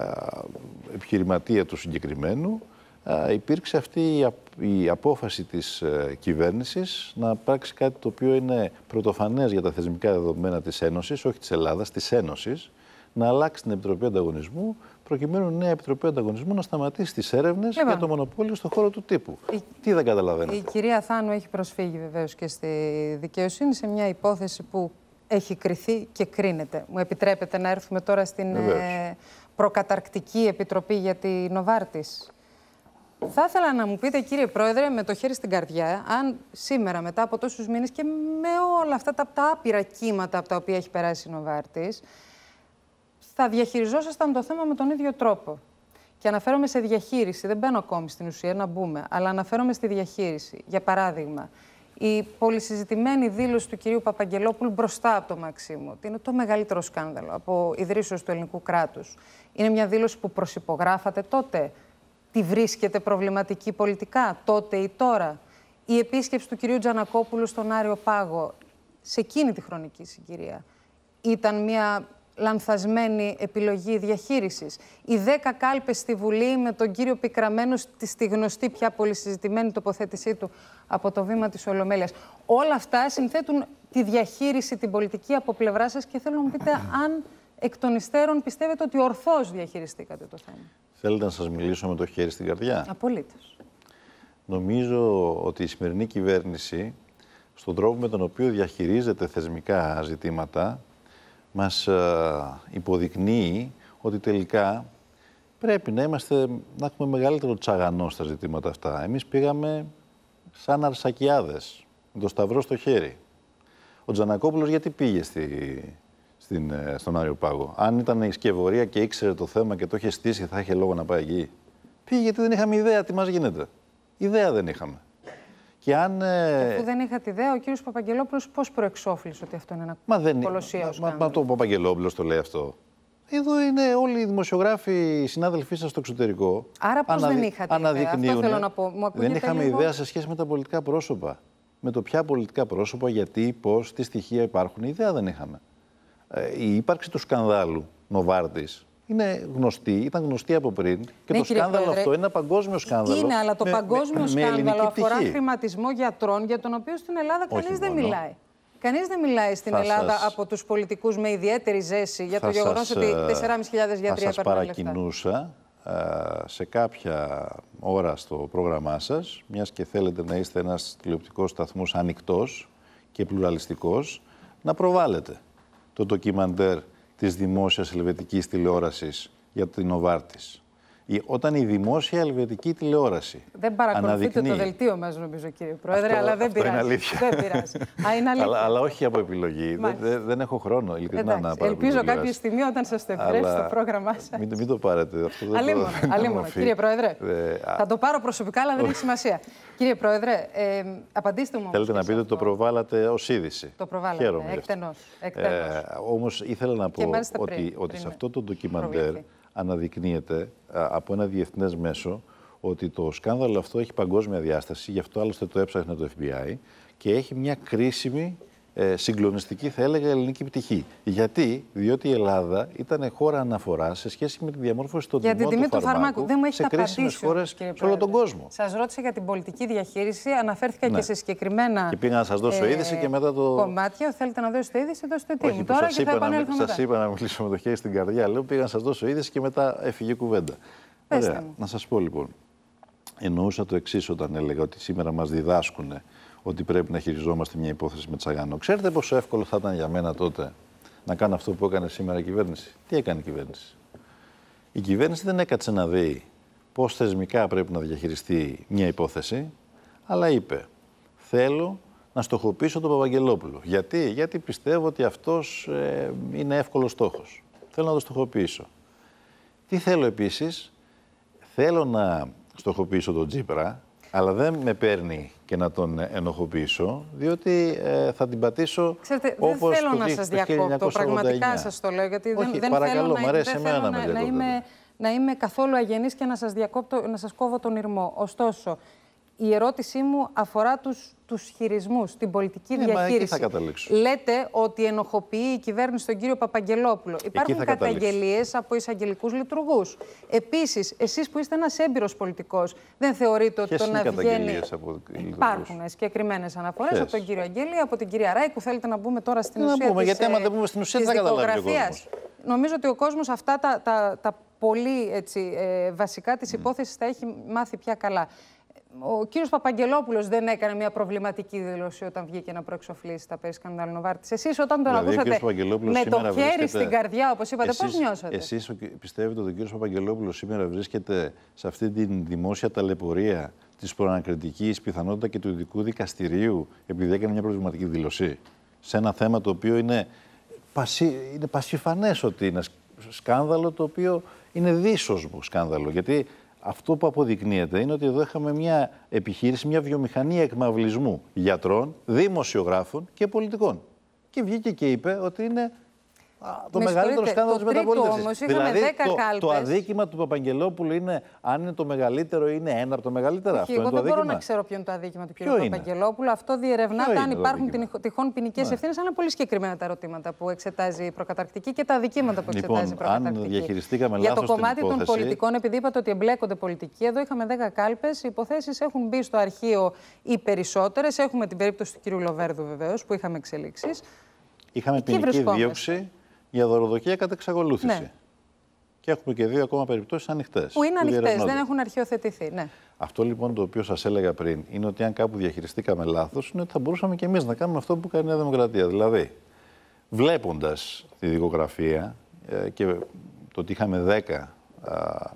επιχειρηματία του συγκεκριμένου ε, υπήρξε αυτή η απόφαση της κυβέρνησης να πράξει κάτι το οποίο είναι πρωτοφανές για τα θεσμικά δεδομένα της Ένωσης, όχι της Ελλάδας, της Ένωσης, να αλλάξει την Επιτροπή Ανταγωνισμού, προκειμένου η νέα Επιτροπή Ανταγωνισμού να σταματήσει τις έρευνες για λοιπόν. το μονοπόλιο στον χώρο του τύπου. Τι δεν καταλαβαίνετε. Η κυρία Θάνου έχει προσφύγει βεβαίως και στη δικαιοσύνη σε μια υπόθεση που έχει κριθεί και κρίνεται. Μου επιτρέπετε να έρθουμε τώρα στην ε, προκαταρκτική επιτροπή για τη Νοβάρτης. Θα ήθελα να μου πείτε, κύριε Πρόεδρε, με το χέρι στην καρδιά, αν σήμερα, μετά από τόσους μήνες και με όλα αυτά τα, τα άπειρα κύματα από τα οποία έχει περάσει η Νοβάρτης, θα διαχειριζόσασταν το θέμα με τον ίδιο τρόπο. Και αναφέρομαι σε διαχείριση, δεν μπαίνω ακόμη στην ουσία να μπούμε, αλλά αναφέρομαι στη διαχείριση. Για παράδειγμα, η πολυσυζητημένη δήλωση του κυρίου Παπαγγελόπουλου μπροστά από το Μαξίμου, ότι είναι το μεγαλύτερο σκάνδαλο από ιδρύσεως του ελληνικού κράτους, Είναι μια δήλωση που προσυπογράφατε τότε. Τη βρίσκεται προβληματική πολιτικά, τότε ή τώρα. Η επίσκεψη του κυρίου Τζανακόπουλου στον Άριο Πάγο, σε εκείνη τη χρονική συγκυρία, ήταν μια λανθασμένη επιλογή διαχείρισης. Οι δέκα κάλπες στη Βουλή με τον κύριο Πικραμένο στη γνωστή πια πολυσυζητημένη τοποθέτησή του από το βήμα της Ολομέλειας. Όλα αυτά συνθέτουν τη διαχείριση, την πολιτική από πλευρά σας και θέλω να μου πείτε αν εκ των υστέρων πιστεύετε ότι ορθώς διαχειριστήκατε το θέμα. Θέλετε να σας μιλήσω με το χέρι στην καρδιά. Απολύτως. Νομίζω ότι η σημερινή κυβέρνηση στον τρόπο με τον οποίο διαχειρίζεται θεσμικά ζητήματα μας ε, υποδεικνύει ότι τελικά πρέπει να, είμαστε, να έχουμε μεγαλύτερο τσαγανό στα ζητήματα αυτά. Εμείς πήγαμε σαν αρσακιάδες, με το σταυρό στο χέρι. Ο Τζανακόπουλος γιατί πήγε στη, ε, στον Άριο Πάγο. Αν ήταν η σκευωρία και ήξερε το θέμα και το είχε στήσει, θα είχε λόγο να πάει εκεί. Πήγε γιατί δεν είχαμε ιδέα τι μας γίνεται. Ιδέα δεν είχαμε. Και αν. Ε, αφού δεν είχατε ιδέα, ο κύριος Παπαγγελόπουλος πώς προεξόφλησε ότι αυτό είναι ένα μα δεν... Μα, μα, το Παπαγγελόπουλος το λέει αυτό. Εδώ είναι όλοι οι δημοσιογράφοι, οι συνάδελφοί σας στο εξωτερικό. Άρα πώς δεν είχατε ιδέα. Αυτό θέλω να πω. δεν είχαμε ιδέα σε σχέση με τα πολιτικά πρόσωπα. Με το ποια πολιτικά πρόσωπα, γιατί, πώς, τι στοιχεία υπάρχουν. Ιδέα δεν είχαμε. Ε, η ύπαρξη του σκανδάλου Νοβάρτης είναι γνωστή, ήταν γνωστή από πριν. Και ναι, το σκάνδαλο αυτό είναι ένα παγκόσμιο σκάνδαλο. Είναι, αλλά το παγκόσμιο με, σκάνδαλο αφορά πτυχή. χρηματισμό γιατρών, για τον οποίο στην Ελλάδα κανείς δεν μιλάει. Κανείς δεν μιλάει στην Ελλάδα σας... από τους πολιτικούς με ιδιαίτερη ζέση για το γεγονό ότι 4.500 ε, γιατροί έπαιρναν. σα παρακινούσα ε, σε κάποια ώρα στο πρόγραμμά σας, μιας και θέλετε να είστε ένας τηλεοπτικός σταθμός ανοιχτός και πλουραλιστικός, να προβάλλετε το ντοκιμαντέρ της δημόσιας ελβετικής τηλεόρασης για την Οβάρτης όταν η δημόσια ελβετική τηλεόραση. Δεν παρακολουθείτε αναδεικνύει... το δελτίο μας, νομίζω, κύριε Πρόεδρε, αυτό, αλλά δεν πειράζει. Είναι αλήθεια. δεν πειράζει. Α, είναι (laughs) αλήθεια. αλλά, αλλά όχι από επιλογή. δεν, δεν έχω χρόνο, ειλικρινά, να πάρω. Ελπίζω κάποια στιγμή όταν σας το αλλά... το πρόγραμμά σας. Μην, μην το πάρετε αυτό. Δεν το... κύριε Πρόεδρε. θα το πάρω προσωπικά, αλλά δεν έχει σημασία. Κύριε Πρόεδρε, ε, απαντήστε μου. Θέλετε να πείτε ότι το προβάλλατε ως είδηση. Το προβάλλατε. Εκτενώ. Ε, Όμως ήθελα να πω ότι σε αυτό το ντοκιμαντέρ αναδεικνύεται ε, από ένα διεθνές μέσο ότι το σκάνδαλο αυτό έχει παγκόσμια διάσταση, γι' αυτό άλλωστε το έψαχνε το FBI και έχει μια κρίσιμη ε, συγκλονιστική, θα έλεγα, ελληνική πτυχή. Γιατί, διότι η Ελλάδα ήταν χώρα αναφοράς σε σχέση με τη διαμόρφωση των τιμών του, τιμή του φαρμάκου, Δεν έχεις σε κρίσιμες χώρε σε όλο τον κόσμο. Σας ρώτησα για την πολιτική διαχείριση. Αναφέρθηκα και ναι. σε συγκεκριμένα. Και πήγα να σας δώσω ε, είδηση και μετά το. Κομμάτια. Θέλετε να δώσετε είδηση, δώστε τι. Τώρα σας και θα μετά. Σα είπα να μιλήσω με το χέρι στην καρδιά. Λέω πήγα να σας δώσω είδηση και μετά έφυγε κουβέντα. Ωραία. Να σας πω λοιπόν. Εννοούσα το εξής όταν έλεγα ότι σήμερα μας διδάσκουν ότι πρέπει να χειριζόμαστε μια υπόθεση με τσαγανό. Ξέρετε πόσο εύκολο θα ήταν για μένα τότε να κάνω αυτό που έκανε σήμερα η κυβέρνηση. Τι έκανε η κυβέρνηση. Η κυβέρνηση δεν έκατσε να δει πώς θεσμικά πρέπει να διαχειριστεί μια υπόθεση, αλλά είπε: Θέλω να στοχοποιήσω τον Παπαγγελόπουλο. Γιατί, Γιατί πιστεύω ότι αυτός ε, είναι εύκολος στόχος. Θέλω να το στοχοποιήσω. Τι θέλω επίσης, θέλω να στοχοποιήσω τον Τζίπρα, αλλά δεν με παίρνει και να τον ενοχοποιήσω, διότι ε, θα την πατήσω Ξέρετε, όπως δεν θέλω να σας διακόπτω, πραγματικά σας το λέω, γιατί Όχι, δεν, παρακαλώ, δεν θέλω, να, δεν θέλω να, να, είμαι, καθόλου αγενής και να σας, διακόπτω, να σας κόβω τον ήρμό. Ωστόσο, η ερώτησή μου αφορά τους τους χειρισμούς, την πολιτική ναι, διαχείριση. Μα εκεί θα Λέτε ότι ενοχοποιεί η κυβέρνηση τον κύριο Παπαγγελόπουλο. Υπάρχουν καταγγελίες από εισαγγελικούς λειτουργούς. Επίσης, εσείς που είστε ένας έμπειρος πολιτικός, δεν θεωρείτε ότι το να βγαίνει. Από... Υπάρχουν συγκεκριμένες αναφορές από τον κύριο Αγγέλη, από την κυρία Ραϊκού που θέλετε να μπούμε τώρα στην ουσία. Να πούμε, της, γιατί άμα ε, δεν μπούμε στην ουσία, δεν καταλάβει Νομίζω ότι ο κόσμος αυτά τα, τα, τα πολύ έτσι, ε, βασικά της ναι. υπόθεσης τα έχει μάθει πια καλά ο κύριος Παπαγγελόπουλος δεν έκανε μια προβληματική δήλωση όταν βγήκε να προεξοφλήσει τα περί σκανδάλου Νοβάρτης. Εσείς όταν τον δηλαδή, ακούσατε με το χέρι βρίσκεται... στην καρδιά, όπως είπατε, πώς νιώσατε. Εσείς πιστεύετε ότι ο κύριος Παπαγγελόπουλος σήμερα βρίσκεται σε αυτή τη δημόσια ταλαιπωρία της προανακριτικής πιθανότητα και του ειδικού δικαστηρίου επειδή έκανε μια προβληματική δήλωση σε ένα θέμα το οποίο είναι, πασι, είναι ότι είναι σκάνδαλο το οποίο είναι δίσω σκάνδαλο. Γιατί αυτό που αποδεικνύεται είναι ότι εδώ είχαμε μια επιχείρηση, μια βιομηχανία εκμαυλισμού γιατρών, δημοσιογράφων και πολιτικών. Και βγήκε και είπε ότι είναι το με μεγαλύτερο σκάνδαλο της μεταπολίτευσης. Δηλαδή, 10 το, το αδίκημα του Παπαγγελόπουλου είναι, αν είναι το μεγαλύτερο, είναι ένα από τα μεγαλύτερα. Όχι, εγώ δεν μπορώ να ξέρω ποιο είναι το αδίκημα του κ. Παπαγγελόπουλου. Αυτό διερευνάται αν υπάρχουν τυχόν ποινικές ναι. ευθύνες. Αλλά είναι πολύ συγκεκριμένα τα ερωτήματα που εξετάζει η προκαταρκτική και τα αδικήματα που λοιπόν, εξετάζει η προκαταρκτική. Αν διαχειριστήκαμε Για το κομμάτι των πολιτικών, επειδή είπατε ότι εμπλέκονται πολιτικοί, εδώ είχαμε 10 κάλπες. Οι υποθέσεις έχουν μπει στο αρχείο οι περισσότερες. Έχουμε την περίπτωση του κ. Λοβέρδου βεβαίως που είχαμε εξελίξεις. Είχαμε ποινική δίωξη για δωροδοκία κατά εξακολούθηση. Ναι. Και έχουμε και δύο ακόμα περιπτώσεις ανοιχτές. Που είναι ανοιχτέ, δεν έχουν αρχαιοθετηθεί. Ναι. Αυτό λοιπόν το οποίο σας έλεγα πριν είναι ότι αν κάπου διαχειριστήκαμε λάθος, είναι ότι θα μπορούσαμε και εμείς να κάνουμε αυτό που κάνει η Δημοκρατία. Δηλαδή, βλέποντας τη δικογραφία ε, και το ότι είχαμε 10 πολιτικού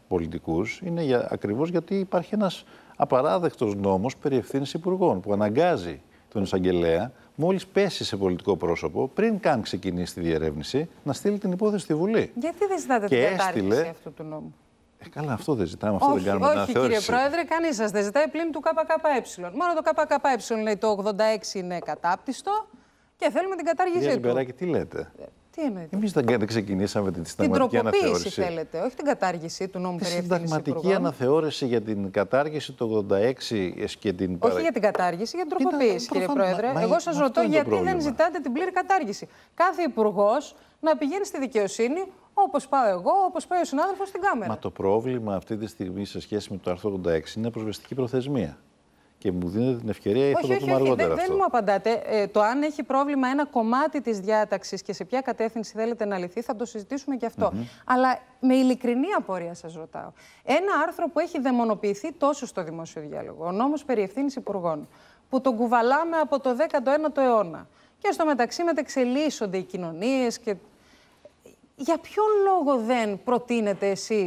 πολιτικούς είναι για, ακριβώς γιατί υπάρχει ένας απαράδεκτος νόμος περί ευθύνης υπουργών που αναγκάζει τον εισαγγελέα μόλις πέσει σε πολιτικό πρόσωπο, πριν καν ξεκινήσει τη διερεύνηση, να στείλει την υπόθεση στη Βουλή. Γιατί δεν ζητάτε την κατάργηση αυτού του νόμου. Ε, καλά, αυτό δεν ζητάμε, αυτό όχι, δεν κάνουμε όχι, Όχι, κύριε Πρόεδρε, κανείς σας δεν ζητάει πλήν του ΚΚΕ. Μόνο το ΚΚΕ λέει το 86 είναι κατάπτυστο και θέλουμε την κατάργησή του. Κύριε Λιμπεράκη, τι λέτε. Ε, τι εννοείται. Εμείς δεν ξεκινήσαμε την συνταγματική την αναθεώρηση. Την θέλετε, όχι την κατάργηση του νόμου περί Την Συνταγματική αναθεώρηση για την κατάργηση του 1986. και την. Όχι για την κατάργηση, για την τροποποίηση, κύριε Πρόεδρε. Μα, Εγώ σα ρωτώ γιατί δεν ζητάτε την πλήρη κατάργηση. Κάθε υπουργός να πηγαίνει στη δικαιοσύνη Όπως πάω εγώ, όπως πάει ο συνάδελφος στην κάμερα. Μα το πρόβλημα αυτή τη στιγμή σε σχέση με το άρθρο 86 είναι προσβεστική προθεσμία και μου δίνετε την ευκαιρία, ή θα το πούμε όχι, αργότερα. Δεν, δεν μου απαντάτε. Ε, το αν έχει πρόβλημα ένα κομμάτι της διάταξης και σε ποια κατεύθυνση θέλετε να λυθεί, θα το συζητήσουμε και αυτό. Αλλά με ειλικρινή απορία σας ρωτάω. Ένα άρθρο που έχει δαιμονοποιηθεί τόσο στο δημόσιο διάλογο, ο νόμος περί ευθύνης υπουργών, που τον κουβαλάμε από το 19ο αιώνα. Και στο μεταξύ μετεξελίσσονται οι κοινωνίες. Και... Για ποιο λόγο δεν προτείνετε εσείς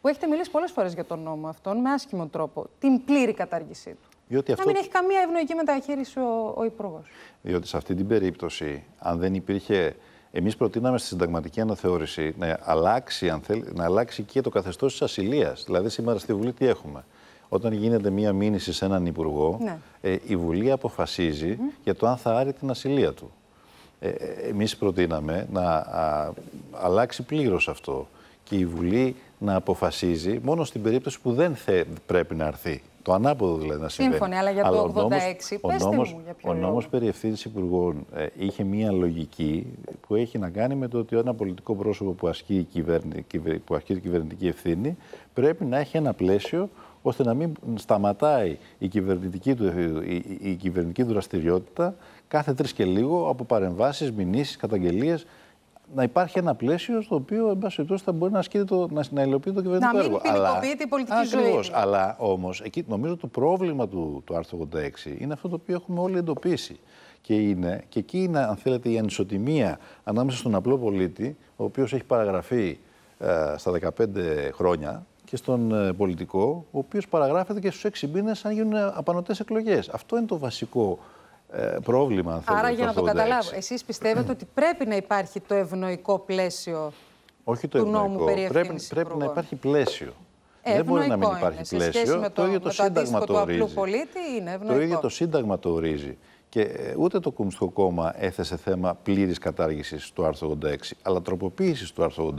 που έχετε μιλήσει πολλές φορές για τον νόμο αυτόν με άσχημο τρόπο, την πλήρη κατάργησή του. Διότι αυτό... Να μην έχει καμία ευνοϊκή μεταχείριση ο, ο Υπουργός. Διότι σε αυτή την περίπτωση, αν δεν υπήρχε. Εμείς προτείναμε στη συνταγματική αναθεώρηση να αλλάξει, αν θέλ... να αλλάξει και το καθεστώς της ασυλίας. Δηλαδή, σήμερα στη Βουλή τι έχουμε. Όταν γίνεται μία μήνυση σε έναν υπουργό, ναι. ε, η Βουλή αποφασίζει για το αν θα άρει την ασυλία του. Ε, ε, εμείς προτείναμε να α, αλλάξει πλήρως αυτό και η Βουλή να αποφασίζει μόνο στην περίπτωση που δεν θε, πρέπει να αρθεί. Το ανάποδο δηλαδή να συμβαίνει. αλλά για το 1986. ο νόμος, πέστε μου για ποιο Ο νόμος περί ευθύνης υπουργών ε, είχε μία λογική που έχει να κάνει με το ότι ένα πολιτικό πρόσωπο που ασκεί, κυβερνη, κυβερνητική ευθύνη πρέπει να έχει ένα πλαίσιο ώστε να μην σταματάει η κυβερνητική του, η, η κυβερνητική δραστηριότητα κάθε τρεις και λίγο από παρεμβάσεις, μηνύσεις, καταγγελίες να υπάρχει ένα πλαίσιο στο οποίο, εν πάση θα μπορεί να, ασκείται το, να, να υλοποιεί το κυβερνητικό έργο. Να μην ποινικοποιείται η πολιτική ακριβώς, ζωή. Αλλά όμως, νομίζω το πρόβλημα του, του άρθρου 86 είναι αυτό το οποίο έχουμε όλοι εντοπίσει. Και, είναι, και εκεί είναι, αν θέλετε, η ανισοτιμία ανάμεσα στον απλό πολίτη, ο οποίος έχει παραγραφεί ε, στα 15 χρόνια, και στον ε, πολιτικό, ο οποίος παραγράφεται και στους 6 μήνε αν γίνουν απανοτές εκλογές. Αυτό είναι το βασικό ε, πρόβλημα. Άρα για να το καταλάβω, εσείς πιστεύετε ότι πρέπει να υπάρχει το ευνοϊκό πλαίσιο Όχι το του ευνοϊκό. νόμου περί Πρέπει, πρέπει να υπάρχει πλαίσιο. δεν μπορεί να μην υπάρχει είναι. πλαίσιο. Με το, το ίδιο το, Σύνταγμα το, ορίζει. πολίτη είναι ευνοϊκό. Το ίδιο το Σύνταγμα το ορίζει. Και ε, ούτε το Κομμουνιστικό Κόμμα έθεσε θέμα πλήρης κατάργησης του άρθρου 86, αλλά τροποποίησης του άρθρου 86.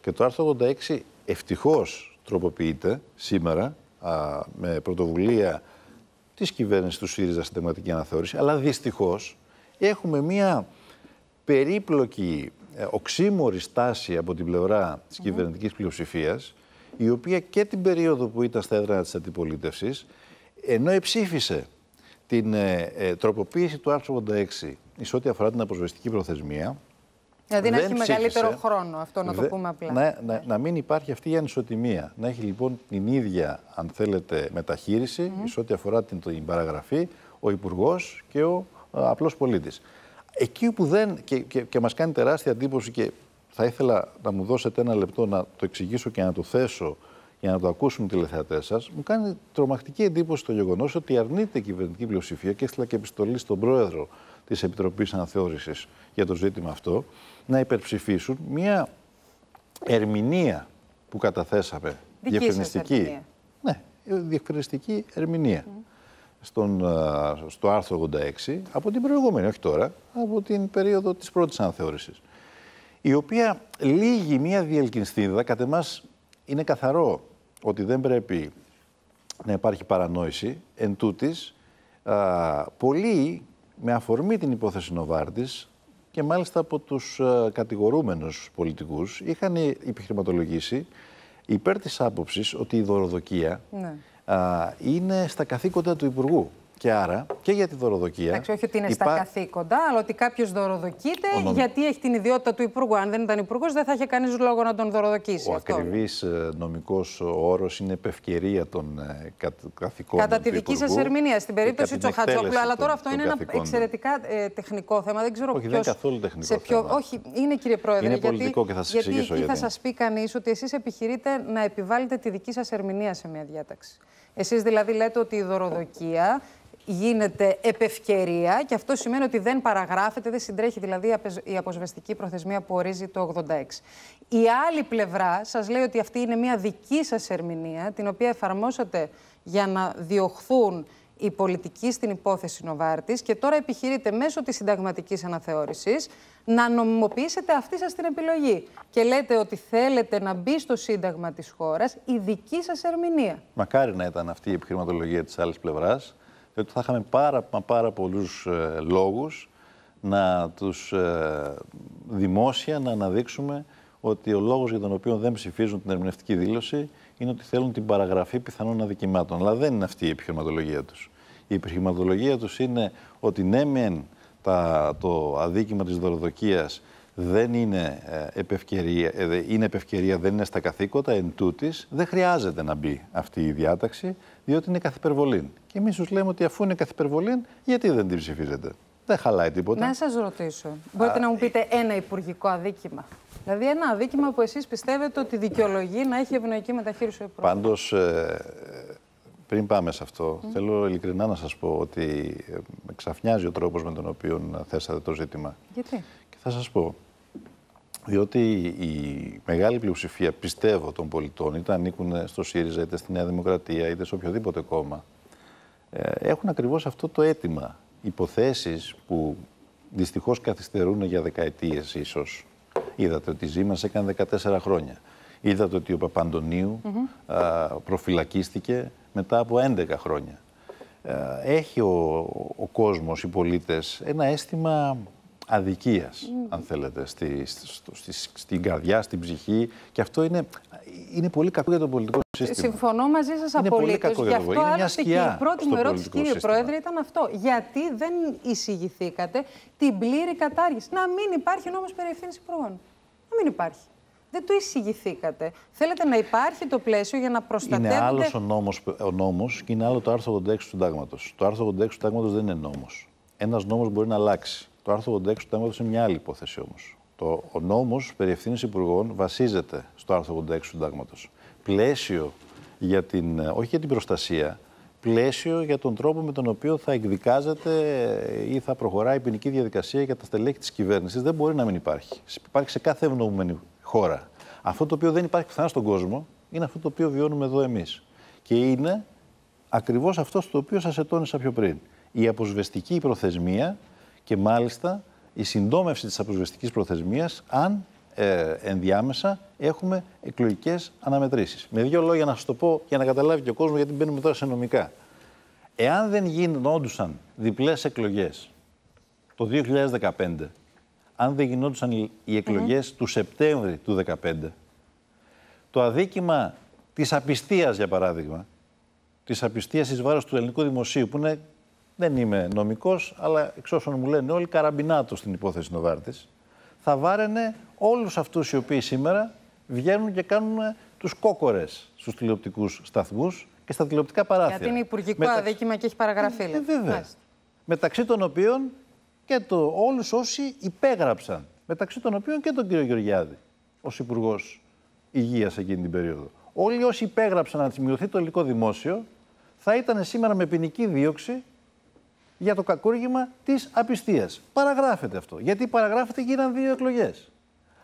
Και το άρθρο 86 ευτυχώς τροποποιείται σήμερα α, με πρωτοβουλία της κυβέρνησης του ΣΥΡΙΖΑ στην θεματική αναθεώρηση. Αλλά δυστυχώς έχουμε μια περίπλοκη ε, οξύμορη στάση από την πλευρά της κυβερνητική η οποία και την περίοδο που ήταν στα έδρανα της αντιπολίτευσης ενώ εψήφισε την ε, ε, τροποποίηση του άρθρου 86 σε ό,τι αφορά την αποσβεστική προθεσμία, Δηλαδή να έχει μεγαλύτερο χρόνο, αυτό να το πούμε απλά. Ναι, να, μην υπάρχει αυτή η ανισοτιμία. Να έχει λοιπόν την ίδια, αν θέλετε, μεταχείριση mm. σε ό,τι αφορά την, την παραγραφή ο Υπουργός και ο απλό ε, απλός πολίτης. Εκεί που δεν. Και, και, και μας κάνει τεράστια εντύπωση και θα ήθελα να μου δώσετε ένα λεπτό να το εξηγήσω και να το θέσω για να το ακούσουν οι τηλεθεατές σας, μου κάνει τρομακτική εντύπωση το γεγονός ότι αρνείται η κυβερνητική πλειοψηφία και έστειλα και επιστολή στον πρόεδρο της Επιτροπής Αναθεώρησης για το ζήτημα αυτό να υπερψηφίσουν μια ερμηνεία που καταθέσαμε, Δική Ερμηνεία. Ναι, διευκρινιστική ερμηνεία. Στον, στο άρθρο 86, από την προηγούμενη, όχι τώρα, από την περίοδο της πρώτης αναθεώρησης. η οποία λύγει μία διελκυνστίδα, κατά εμάς είναι καθαρό ότι δεν πρέπει να υπάρχει παρανόηση, εν τούτης, α, πολλοί με αφορμή την υπόθεση Νοβάρτης και μάλιστα από τους ε, κατηγορούμενους πολιτικούς είχαν ε, επιχειρηματολογήσει υπέρ της άποψης ότι η δωροδοκία ναι. είναι στα καθήκοντα του Υπουργού. Και άρα και για τη δωροδοκία. Εντάξει, όχι ότι είναι υπά... στα καθήκοντα, αλλά ότι κάποιος δωροδοκείται νομ... γιατί έχει την ιδιότητα του υπουργού. Αν δεν ήταν υπουργός, δεν θα είχε κανείς λόγο να τον δωροδοκήσει. Ο ακριβής ε, νομικός όρος είναι επευκαιρία των ε, καθηκόντων. Κατά τη δική σας ερμηνεία, στην περίπτωση Τσοχατσόπουλου. Αλλά τώρα αυτό είναι ένα εξαιρετικά ε, τεχνικό θέμα. Δεν ξέρω είναι καθόλου τεχνικό. Σε ποιο... Όχι, είναι κύριε Πρόεδρε. Είναι γιατί... πολιτικό και θα σας εξηγήσω γιατί. θα σας πει κανείς ότι εσείς επιχειρείτε να επιβάλλετε τη δική σας ερμηνεία σε μια διάταξη. Εσείς δηλαδή λέτε ότι η δωροδοκία γίνεται επευκαιρία και αυτό σημαίνει ότι δεν παραγράφεται, δεν συντρέχει δηλαδή η αποσβεστική προθεσμία που ορίζει το 86. Η άλλη πλευρά σας λέει ότι αυτή είναι μια δική σας ερμηνεία, την οποία εφαρμόσατε για να διωχθούν οι πολιτικοί στην υπόθεση Νοβάρτης και τώρα επιχειρείτε μέσω της συνταγματικής αναθεώρησης να νομιμοποιήσετε αυτή σας την επιλογή. Και λέτε ότι θέλετε να μπει στο Σύνταγμα της χώρας η δική σας ερμηνεία. Μακάρι να ήταν αυτή η επιχειρηματολογία της άλλης πλευράς διότι θα είχαμε πάρα, πάρα πολλούς ε, λόγους να τους ε, δημόσια να αναδείξουμε ότι ο λόγος για τον οποίο δεν ψηφίζουν την ερμηνευτική δήλωση είναι ότι θέλουν την παραγραφή πιθανών αδικημάτων. Αλλά δεν είναι αυτή η επιχειρηματολογία τους. Η επιχειρηματολογία τους είναι ότι ναι μεν τα, το αδίκημα της δωροδοκίας δεν είναι ε, επευκαιρία, είναι επευκαιρία, δεν είναι στα καθήκοντα, εν τούτης, δεν χρειάζεται να μπει αυτή η διάταξη, διότι είναι καθυπερβολή. Και εμείς τους λέμε ότι αφού είναι καθυπερβολή, γιατί δεν την ψηφίζετε. Δεν χαλάει τίποτα. Να σας ρωτήσω. Μπορείτε να μου πείτε ένα υπουργικό αδίκημα. Δηλαδή, ένα αδίκημα που εσείς πιστεύετε ότι δικαιολογεί να έχει ευνοϊκή μεταχείριση ο υπουργός. Πάντως, ε, πριν πάμε σε αυτό, θέλω ειλικρινά να σας πω ότι ε, ξαφνιάζει ο τρόπος με τον οποίο θέσατε το ζήτημα. Γιατί. Και θα σας πω διότι η μεγάλη πλειοψηφία, πιστεύω, των πολιτών, είτε ανήκουν στο ΣΥΡΙΖΑ, είτε στη Νέα Δημοκρατία, είτε σε οποιοδήποτε κόμμα, ε, έχουν ακριβώς αυτό το αίτημα. Υποθέσεις που δυστυχώς καθυστερούν για δεκαετίες ίσως. Είδατε ότι η σε έκανε 14 χρόνια. Είδατε ότι ο Παπαντονίου προφυλακίστηκε μετά από 11 χρόνια. Ε, έχει ο, ο κόσμος, οι πολίτες, ένα αίσθημα αδικίας, αν θέλετε, στη, στη, στην καρδιά, στην ψυχή. Και αυτό είναι, είναι πολύ κακό για το πολιτικό ε, σύστημα. Συμφωνώ μαζί σας απολύτως. Γι' αυτό και η πρώτη μου ερώτηση, κύριε σύστημα. Πρόεδρε, ήταν αυτό. Γιατί δεν εισηγηθήκατε την πλήρη κατάργηση. Να μην υπάρχει νόμος περί ευθύνης υπουργών. Να μην υπάρχει. Δεν το εισηγηθήκατε. Θέλετε να υπάρχει το πλαίσιο για να προστατεύετε. Είναι άλλος ο νόμος ο νόμος και είναι άλλο το άρθρο 86 του Συντάγματος. Το άρθρο 86 του Συντάγματος δεν είναι νόμος. Ένας νόμος μπορεί να αλλάξει. Το άρθρο 86 του Ταμείου είναι μια άλλη υπόθεση όμως. Ο νόμος περί ευθύνης υπουργών βασίζεται στο άρθρο 86 του Συντάγματος. Πλαίσιο για την, ε, όχι για την προστασία, πλαίσιο για τον τρόπο με τον οποίο θα εκδικάζεται ή θα προχωράει η ποινική διαδικασία για τα στελέχη της κυβέρνησης. Δεν μπορεί να μην υπάρχει. Υπάρχει σε κάθε ευνοούμενη χώρα. Αυτό το οποίο δεν υπάρχει πουθενά στον κόσμο είναι αυτό το οποίο βιώνουμε εδώ εμείς. Και είναι ακριβώς αυτό το οποίο σας ετώνησα πιο πριν. Η αποσβεστική προθεσμία και μάλιστα η συντόμευση της αποσβεστικής προθεσμίας αν ε, ενδιάμεσα έχουμε εκλογικές αναμετρήσεις. Με δύο λόγια να σας το πω για να καταλάβει και ο κόσμος γιατί μπαίνουμε τώρα σε νομικά. Εάν δεν γινόντουσαν διπλές εκλογές το 2015, αν δεν γινόντουσαν οι εκλογές του Σεπτέμβρη του 2015, το αδίκημα της απιστίας για παράδειγμα, της απιστίας εις βάρος του ελληνικού δημοσίου που είναι δεν είμαι νομικός, αλλά εξ όσων μου λένε όλοι, καραμπινάτο στην υπόθεση Νοβάρτης. Θα βάραινε όλους αυτούς οι οποίοι σήμερα βγαίνουν και κάνουν τους κόκορες στους τηλεοπτικούς σταθμούς και στα τηλεοπτικά παράθυρα. Γιατί είναι υπουργικό Μεταξ... αδίκημα και έχει παραγραφεί. Ε, βέβαια. Μεταξύ των οποίων και το, όλους όσοι υπέγραψαν. Μεταξύ των οποίων και τον κύριο Γεωργιάδη ως Υπουργός Υγείας εκείνη την περίοδο. Όλοι όσοι υπέγραψαν να τη μειωθεί το υλικό δημόσιο θα ήταν σήμερα με ποινική δίωξη για το κακούργημα της απιστίας. Παραγράφεται αυτό. Γιατί παραγράφεται και γίναν δύο εκλογές.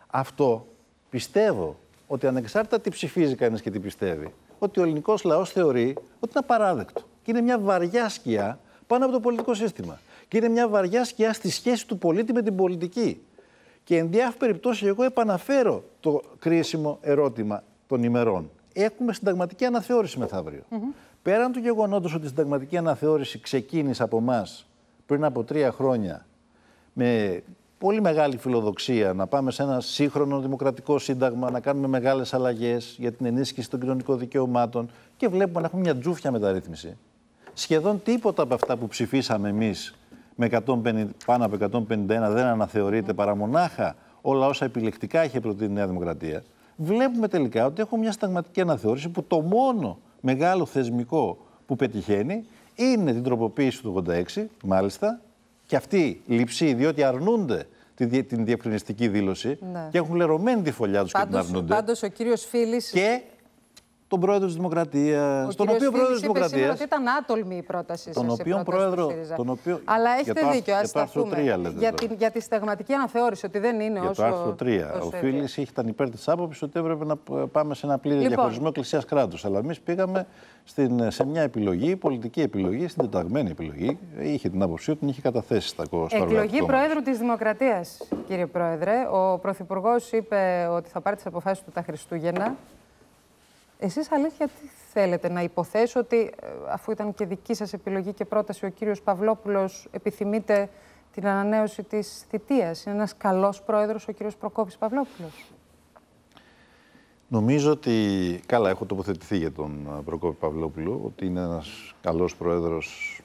Αυτό πιστεύω ότι ανεξάρτητα τι ψηφίζει κανείς και τι πιστεύει, ότι ο ελληνικός λαός θεωρεί ότι είναι απαράδεκτο. Και είναι μια βαριά σκιά πάνω από το πολιτικό σύστημα. Και είναι μια βαριά σκιά στη σχέση του πολίτη με την πολιτική. Και εν διάφορε περιπτώσει, εγώ επαναφέρω το κρίσιμο ερώτημα των ημερών. Έχουμε συνταγματική αναθεώρηση μεθαύριο. Mm πέραν του γεγονότος ότι η συνταγματική αναθεώρηση ξεκίνησε από εμάς πριν από τρία χρόνια με πολύ μεγάλη φιλοδοξία να πάμε σε ένα σύγχρονο δημοκρατικό σύνταγμα, να κάνουμε μεγάλες αλλαγές για την ενίσχυση των κοινωνικών δικαιωμάτων και βλέπουμε να έχουμε μια τζούφια μεταρρύθμιση. Σχεδόν τίποτα από αυτά που ψηφίσαμε εμείς με 150, πάνω από 151 δεν αναθεωρείται παρά μονάχα όλα όσα επιλεκτικά είχε προτείνει η Νέα Δημοκρατία. Βλέπουμε τελικά ότι έχουμε μια συνταγματική αναθεώρηση που το μόνο μεγάλο θεσμικό που πετυχαίνει είναι την τροποποίηση του 86, μάλιστα, και αυτή λυψή, διότι αρνούνται την διευκρινιστική δήλωση ναι. και έχουν λερωμένη τη φωλιά τους και την αρνούνται. Πάντως ο κύριος Φίλης τον πρόεδρο της Δημοκρατίας. Τον οποίο πρόεδρος τη Δημοκρατία. ότι ήταν άτολμη η πρόταση Τον οποίο πρόεδρο. Τον οποίο... Αλλά έχετε δίκιο, ας το Για, για, τη, για αναθεώρηση, ότι δεν είναι όσο. Για το άρθρο 3. ο Φίλη ήταν υπέρ της άποψης ότι έπρεπε να πάμε σε ένα πλήρη λοιπόν. διαχωρισμό εκκλησίας κράτους. Αλλά εμείς πήγαμε στην, σε μια επιλογή, πολιτική επιλογή, στην τεταγμένη επιλογή. Είχε την άποψή ότι την είχε καταθέσει στα κόμματα. Εκλογή πρόεδρου της Δημοκρατίας, κύριε Πρόεδρε. Ο Πρωθυπουργός είπε ότι θα πάρει τις αποφάσεις του τα Χριστούγεννα. Εσείς αλήθεια τι θέλετε να υποθέσω ότι ε, αφού ήταν και δική σας επιλογή και πρόταση ο κύριος Παυλόπουλος επιθυμείτε την ανανέωση της θητείας. Είναι ένας καλός πρόεδρος ο κύριος Προκόπης Παυλόπουλος. Νομίζω ότι, καλά έχω τοποθετηθεί για τον ε, Προκόπη Παυλόπουλο, ότι είναι ένας καλός πρόεδρος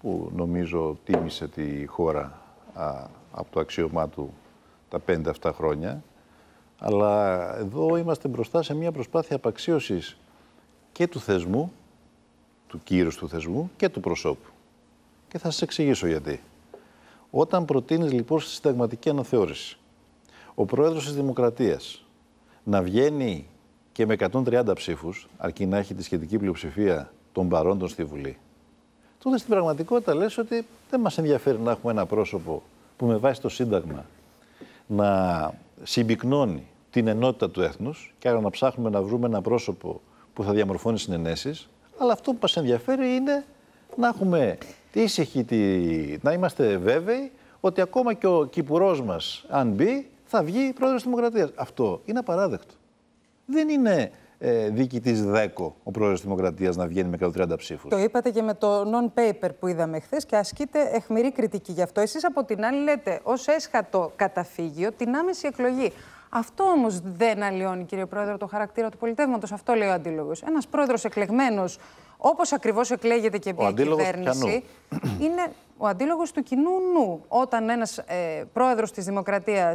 που νομίζω τίμησε τη χώρα α, από το αξίωμά του τα πέντε αυτά χρόνια. Αλλά εδώ είμαστε μπροστά σε μια προσπάθεια απαξίωσης και του θεσμού, του κύρους του θεσμού και του προσώπου. Και θα σας εξηγήσω γιατί. Όταν προτείνεις λοιπόν στη συνταγματική αναθεώρηση ο πρόεδρος της Δημοκρατίας να βγαίνει και με 130 ψήφους, αρκεί να έχει τη σχετική πλειοψηφία των παρόντων στη Βουλή, τότε στην πραγματικότητα λες ότι δεν μας ενδιαφέρει να έχουμε ένα πρόσωπο που με βάση το Σύνταγμα να συμπυκνώνει την ενότητα του έθνους και άρα να ψάχνουμε να βρούμε ένα πρόσωπο που θα διαμορφώνει συνενέσεις, αλλά αυτό που μας ενδιαφέρει είναι να έχουμε ήσυχη, τη... να είμαστε βέβαιοι ότι ακόμα και ο Κυπουρός μας, αν μπει, θα βγει πρόεδρος της Δημοκρατίας. Αυτό είναι απαράδεκτο. Δεν είναι ε, της ΔΕΚΟ ο πρόεδρος της Δημοκρατίας να βγαίνει με 130 ψήφους. Το είπατε και με το non-paper που είδαμε χθες και ασκείται εχμηρή κριτική γι' αυτό. Εσείς από την άλλη λέτε ως έσχατο καταφύγιο την άμεση εκλογή. Αυτό όμως δεν αλλοιώνει, κύριε Πρόεδρε, το χαρακτήρα του πολιτεύματος. Αυτό λέει ο αντίλογος. Ένας πρόεδρος εκλεγμένος, όπως ακριβώς εκλέγεται και μπει η κυβέρνηση, είναι ο αντίλογος του κοινού νου. Όταν ένας ε, πρόεδρος της Δημοκρατίας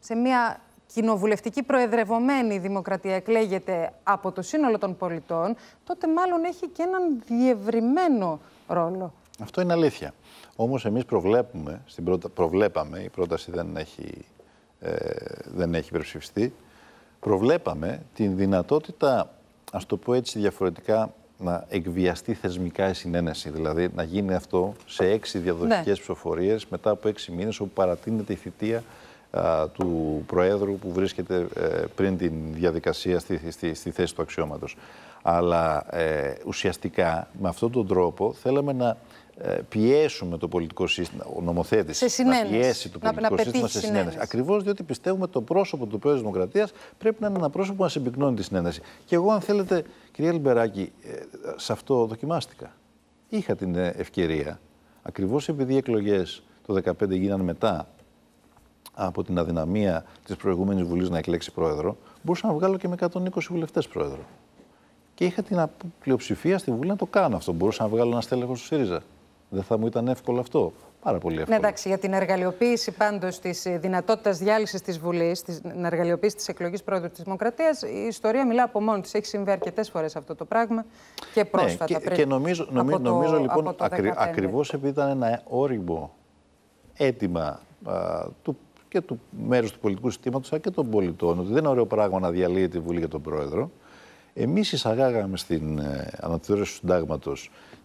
σε μια κοινοβουλευτική προεδρευωμένη δημοκρατία εκλέγεται από το σύνολο των πολιτών, τότε μάλλον έχει και έναν διευρυμένο ρόλο. Αυτό είναι αλήθεια. Όμως εμείς προβλέπουμε, στην προβλέπαμε, η πρόταση δεν έχει ε, δεν έχει υπερψηφιστεί, προβλέπαμε την δυνατότητα, ας το πω έτσι διαφορετικά, να εκβιαστεί θεσμικά η συνένεση. Δηλαδή να γίνει αυτό σε έξι διαδοχικές ναι. ψηφοφορίες μετά από έξι μήνες, όπου παρατείνεται η θητεία του Προέδρου που βρίσκεται ε, πριν την διαδικασία στη, στη, θέση του αξιώματος. Αλλά ε, ουσιαστικά με αυτόν τον τρόπο θέλαμε να ε, πιέσουμε το πολιτικό σύστημα, ο νομοθέτης να πιέσει το πολιτικό σύστημα σε συνένεση. Ακριβώς διότι πιστεύουμε το πρόσωπο του Πρόεδρου Δημοκρατίας πρέπει να είναι ένα πρόσωπο που να συμπυκνώνει τη συνένεση. Και εγώ αν θέλετε, κυρία Λιμπεράκη, ε, σε αυτό δοκιμάστηκα. Είχα την ε, ευκαιρία, ακριβώς επειδή οι εκλογές το 2015 γίνανε μετά από την αδυναμία της προηγούμενης Βουλής να εκλέξει Πρόεδρο, μπορούσα να βγάλω και με 120 βουλευτές Πρόεδρο. Και είχα την πλειοψηφία στη Βουλή να το κάνω αυτό. Μπορούσα να βγάλω ένα στέλεχος του ΣΥΡΙΖΑ. Δεν θα μου ήταν εύκολο αυτό. Πάρα πολύ εύκολο. Ναι, εντάξει, για την εργαλειοποίηση πάντως της ε, δυνατότητας διάλυσης της Βουλής, την εργαλειοποίηση τη εκλογή πρόεδρου της Δημοκρατίας, η ιστορία μιλά από μόνη της. Έχει συμβεί αρκετές φορές αυτό το πράγμα και ναι, πρόσφατα. Ναι, και, πριν, και νομίζω, νομίζω, το, νομίζω λοιπόν, ακρι, ακριβώς επειδή ήταν ένα όριμο αίτημα α, του, και του μέρους του πολιτικού συστήματος αλλά και των πολιτών, ότι δεν είναι ωραίο πράγμα να διαλύεται η Βουλή για τον πρόεδρο. Εμείς εισαγάγαμε στην ε, αναθεώρηση του συντάγματος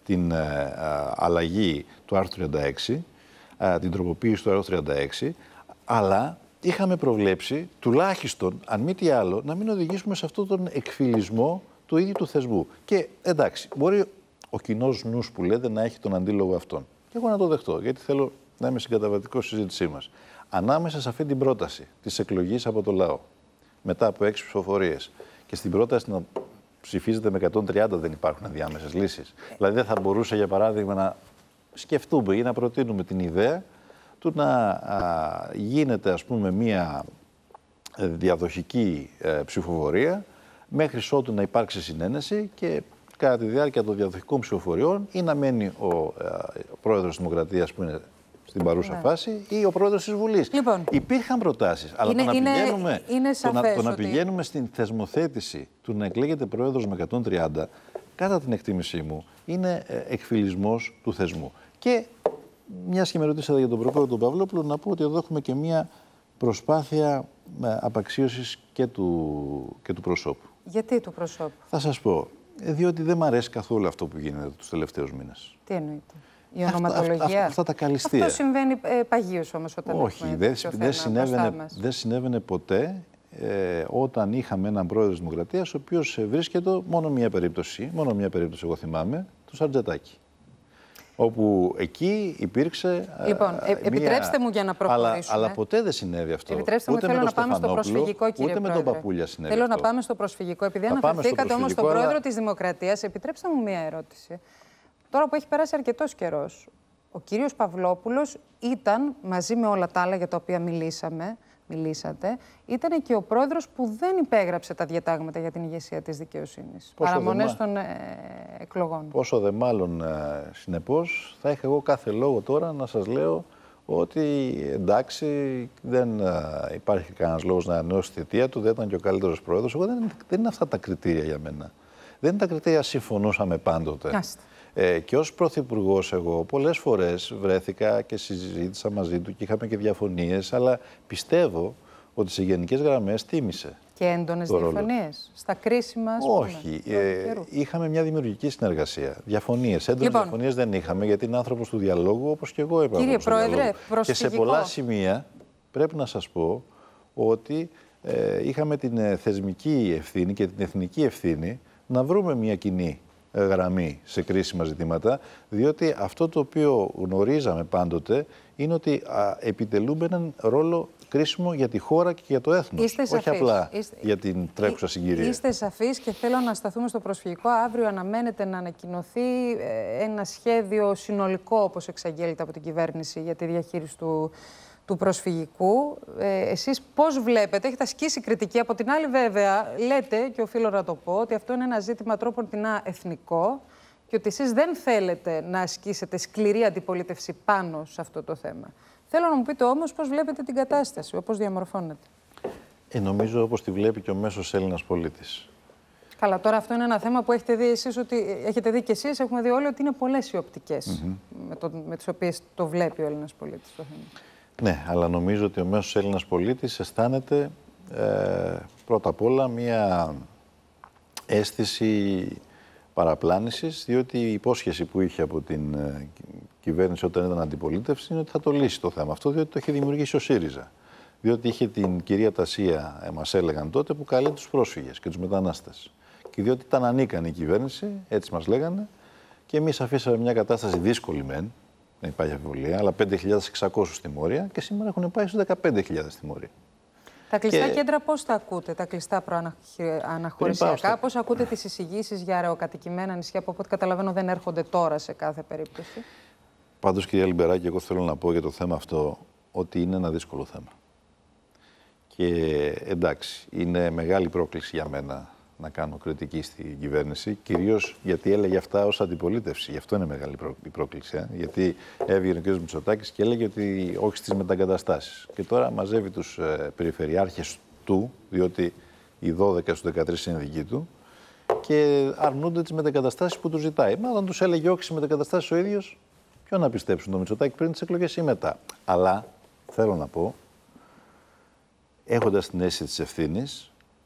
την ε, αλλαγή του άρθρου 36, την τροποποίηση του άρθρου 36, αλλά είχαμε προβλέψει τουλάχιστον, αν μη τι άλλο, να μην οδηγήσουμε σε αυτόν τον εκφυλισμό του ίδιου του θεσμού. Και εντάξει, μπορεί ο κοινός νους που λέτε να έχει τον αντίλογο αυτόν. Και εγώ να το δεχτώ, γιατί θέλω να είμαι συγκαταβατικό στη συζήτησή μας. Ανάμεσα σε αυτή την πρόταση της εκλογής από το λαό, μετά από έξι ψηφοφορίες, και στην πρόταση να ψηφίζεται με 130, δεν υπάρχουν ενδιάμεσες λύσεις. Δηλαδή, δεν θα μπορούσε, για παράδειγμα, να σκεφτούμε ή να προτείνουμε την ιδέα του να γίνεται, ας πούμε, μία διαδοχική ε, ψηφοφορία μέχρι ότου να υπάρξει συνένεση και κατά τη διάρκεια των διαδοχικών ψηφοφοριών ή να μένει ο, ε, ο πρόεδρος της Δημοκρατίας που είναι στην παρούσα ναι. φάση ή ο πρόεδρος της Βουλής. Λοιπόν, Υπήρχαν προτάσεις, αλλά είναι, το να, πηγαίνουμε, είναι το να, το να πηγαίνουμε στην θεσμοθέτηση του να εκλέγεται πρόεδρος με 130, κατά την εκτίμησή μου, είναι ε, εκφυλισμός του θεσμού. Και μιας και με ρωτήσατε για τον πρόεδρο τον Παυλόπουλου, να πω ότι εδώ έχουμε και μια προσπάθεια ε, απαξίωσης και του, και του προσώπου. Γιατί του προσώπου, Θα σας πω. Ε, διότι δεν μ' αρέσει καθόλου αυτό που γίνεται τους τελευταίους μήνες. Τι εννοείται η ονοματολογία. Αυτά, τα καλυστία. Αυτό συμβαίνει ε, παγίως όμως όταν Όχι, δεν δε συνέβαινε, δεν συνέβαινε ποτέ ε, όταν είχαμε έναν πρόεδρο της Δημοκρατίας, ο οποίος ε, βρίσκεται μόνο μία περίπτωση, μόνο μία περίπτωση εγώ θυμάμαι, του Σαρτζετάκι. Όπου εκεί υπήρξε. Ε, λοιπόν, επιτρέψτε μου για να προχωρήσουμε. Αλλά, ποτέ δεν συνέβη αυτό. Επιτρέψτε μου, ούτε θέλω να πάμε στο προσφυγικό, κύριε Ούτε με τον Παπούλια συνέβη. Θέλω αυτό. να πάμε στο προσφυγικό. Επειδή αναφερθήκατε όμως στον πρόεδρο της Δημοκρατίας, επιτρέψτε μου μία ερώτηση. Τώρα που έχει περάσει αρκετός καιρός, ο κύριος Παυλόπουλος ήταν, μαζί με όλα τα άλλα για τα οποία μιλήσαμε, μιλήσατε, ήταν και ο πρόεδρος που δεν υπέγραψε τα διατάγματα για την ηγεσία της δικαιοσύνης. Παραμονέ παραμονές των ε, εκλογών. Πόσο δε μάλλον, ε, θα είχα εγώ κάθε λόγο τώρα να σας λέω ότι εντάξει, δεν ε, υπάρχει κανένας λόγος να ανανεώσει τη θητεία του, δεν ήταν και ο καλύτερος πρόεδρος. δεν, είναι αυτά τα κριτήρια για μένα. Δεν είναι τα κριτήρια συμφωνούσαμε πάντοτε. Άστε. Ε, και ως Πρωθυπουργός εγώ πολλές φορές βρέθηκα και συζήτησα μαζί του και είχαμε και διαφωνίες, αλλά πιστεύω ότι σε γενικές γραμμές τίμησε. Και έντονες διαφωνίες στα κρίσιμα Όχι. Όχι. Ε, είχαμε μια δημιουργική συνεργασία. Διαφωνίες. Έντονες λοιπόν. διαφωνίες δεν είχαμε, γιατί είναι άνθρωπος του διαλόγου, όπως και εγώ είπα. Κύριε Πρόεδρε, Και σε πολλά σημεία πρέπει να σας πω ότι ε, είχαμε την ε, θεσμική ευθύνη και την εθνική ευθύνη να βρούμε μια κοινή γραμμή σε κρίσιμα ζητήματα, διότι αυτό το οποίο γνωρίζαμε πάντοτε είναι ότι επιτελούμε έναν ρόλο κρίσιμο για τη χώρα και για το έθνος, Είστε όχι απλά για την τρέχουσα συγκυρία. Είστε σαφείς και θέλω να σταθούμε στο προσφυγικό. Αύριο αναμένεται να ανακοινωθεί ε, ένα σχέδιο συνολικό, όπως εξαγγέλλεται από την κυβέρνηση, για τη διαχείριση του του προσφυγικού. Ε, εσείς πώς βλέπετε, έχετε ασκήσει κριτική. Από την άλλη βέβαια λέτε, και οφείλω να το πω, ότι αυτό είναι ένα ζήτημα τρόπον την εθνικό και ότι εσείς δεν θέλετε να ασκήσετε σκληρή αντιπολίτευση πάνω σε αυτό το θέμα. Θέλω να μου πείτε όμως πώς βλέπετε την κατάσταση, όπως διαμορφώνεται. Ε, νομίζω όπως τη βλέπει και ο μέσος Έλληνας πολίτης. Καλά, τώρα αυτό είναι ένα θέμα που έχετε δει εσείς, ότι έχετε δει και εσείς, έχουμε δει όλοι ότι είναι πολλές οι οπτικές με, το, με τις οποίες το βλέπει ο Έλληνας πολίτης το θέμα. Ναι, αλλά νομίζω ότι ο μέσος Έλληνας πολίτης αισθάνεται ε, πρώτα απ' όλα μία αίσθηση παραπλάνησης, διότι η υπόσχεση που είχε από την ε, κυβέρνηση όταν ήταν αντιπολίτευση είναι ότι θα το λύσει το θέμα αυτό, διότι το έχει δημιουργήσει ο ΣΥΡΙΖΑ. Διότι είχε την κυρία Τασία, ε, μας έλεγαν τότε, που καλεί τους πρόσφυγες και τους μετανάστες. Και διότι ήταν ανίκανη η κυβέρνηση, έτσι μας λέγανε, και εμείς αφήσαμε μια κατάσταση δύσκολη μεν, δεν υπάρχει αμφιβολία, αλλά 5.600 τιμώρια και σήμερα έχουν πάει στους 15.000 τιμώρια. Τα κλειστά κέντρα πώς τα ακούτε, τα κλειστά προαναχωρησιακά, πώς ακούτε τις εισηγήσεις για αεροκατοικημένα νησιά που από ό,τι καταλαβαίνω δεν έρχονται τώρα σε κάθε περίπτωση. Πάντως, κυρία Λιμπεράκη, εγώ θέλω να πω για το θέμα αυτό ότι είναι ένα δύσκολο θέμα. Και εντάξει, είναι μεγάλη πρόκληση για μένα να κάνω κριτική στην κυβέρνηση, κυρίως γιατί έλεγε αυτά ως αντιπολίτευση. Γι' αυτό είναι μεγάλη η πρόκληση. Ε. Γιατί έβγαινε ο κ. Μητσοτάκης και έλεγε ότι όχι στις μεταγκαταστάσεις. Και τώρα μαζεύει τους ε, περιφερειάρχες του, διότι οι 12 στου 13 είναι δικοί του, και αρνούνται τις μετακαταστάσει που τους ζητάει. Μα όταν τους έλεγε όχι στις μετακαταστάσει ο ίδιος, ποιο να πιστέψουν τον Μητσοτάκη πριν τις εκλογές ή μετά. Αλλά θέλω να πω, έχοντας την αίσθηση της ευθύνης,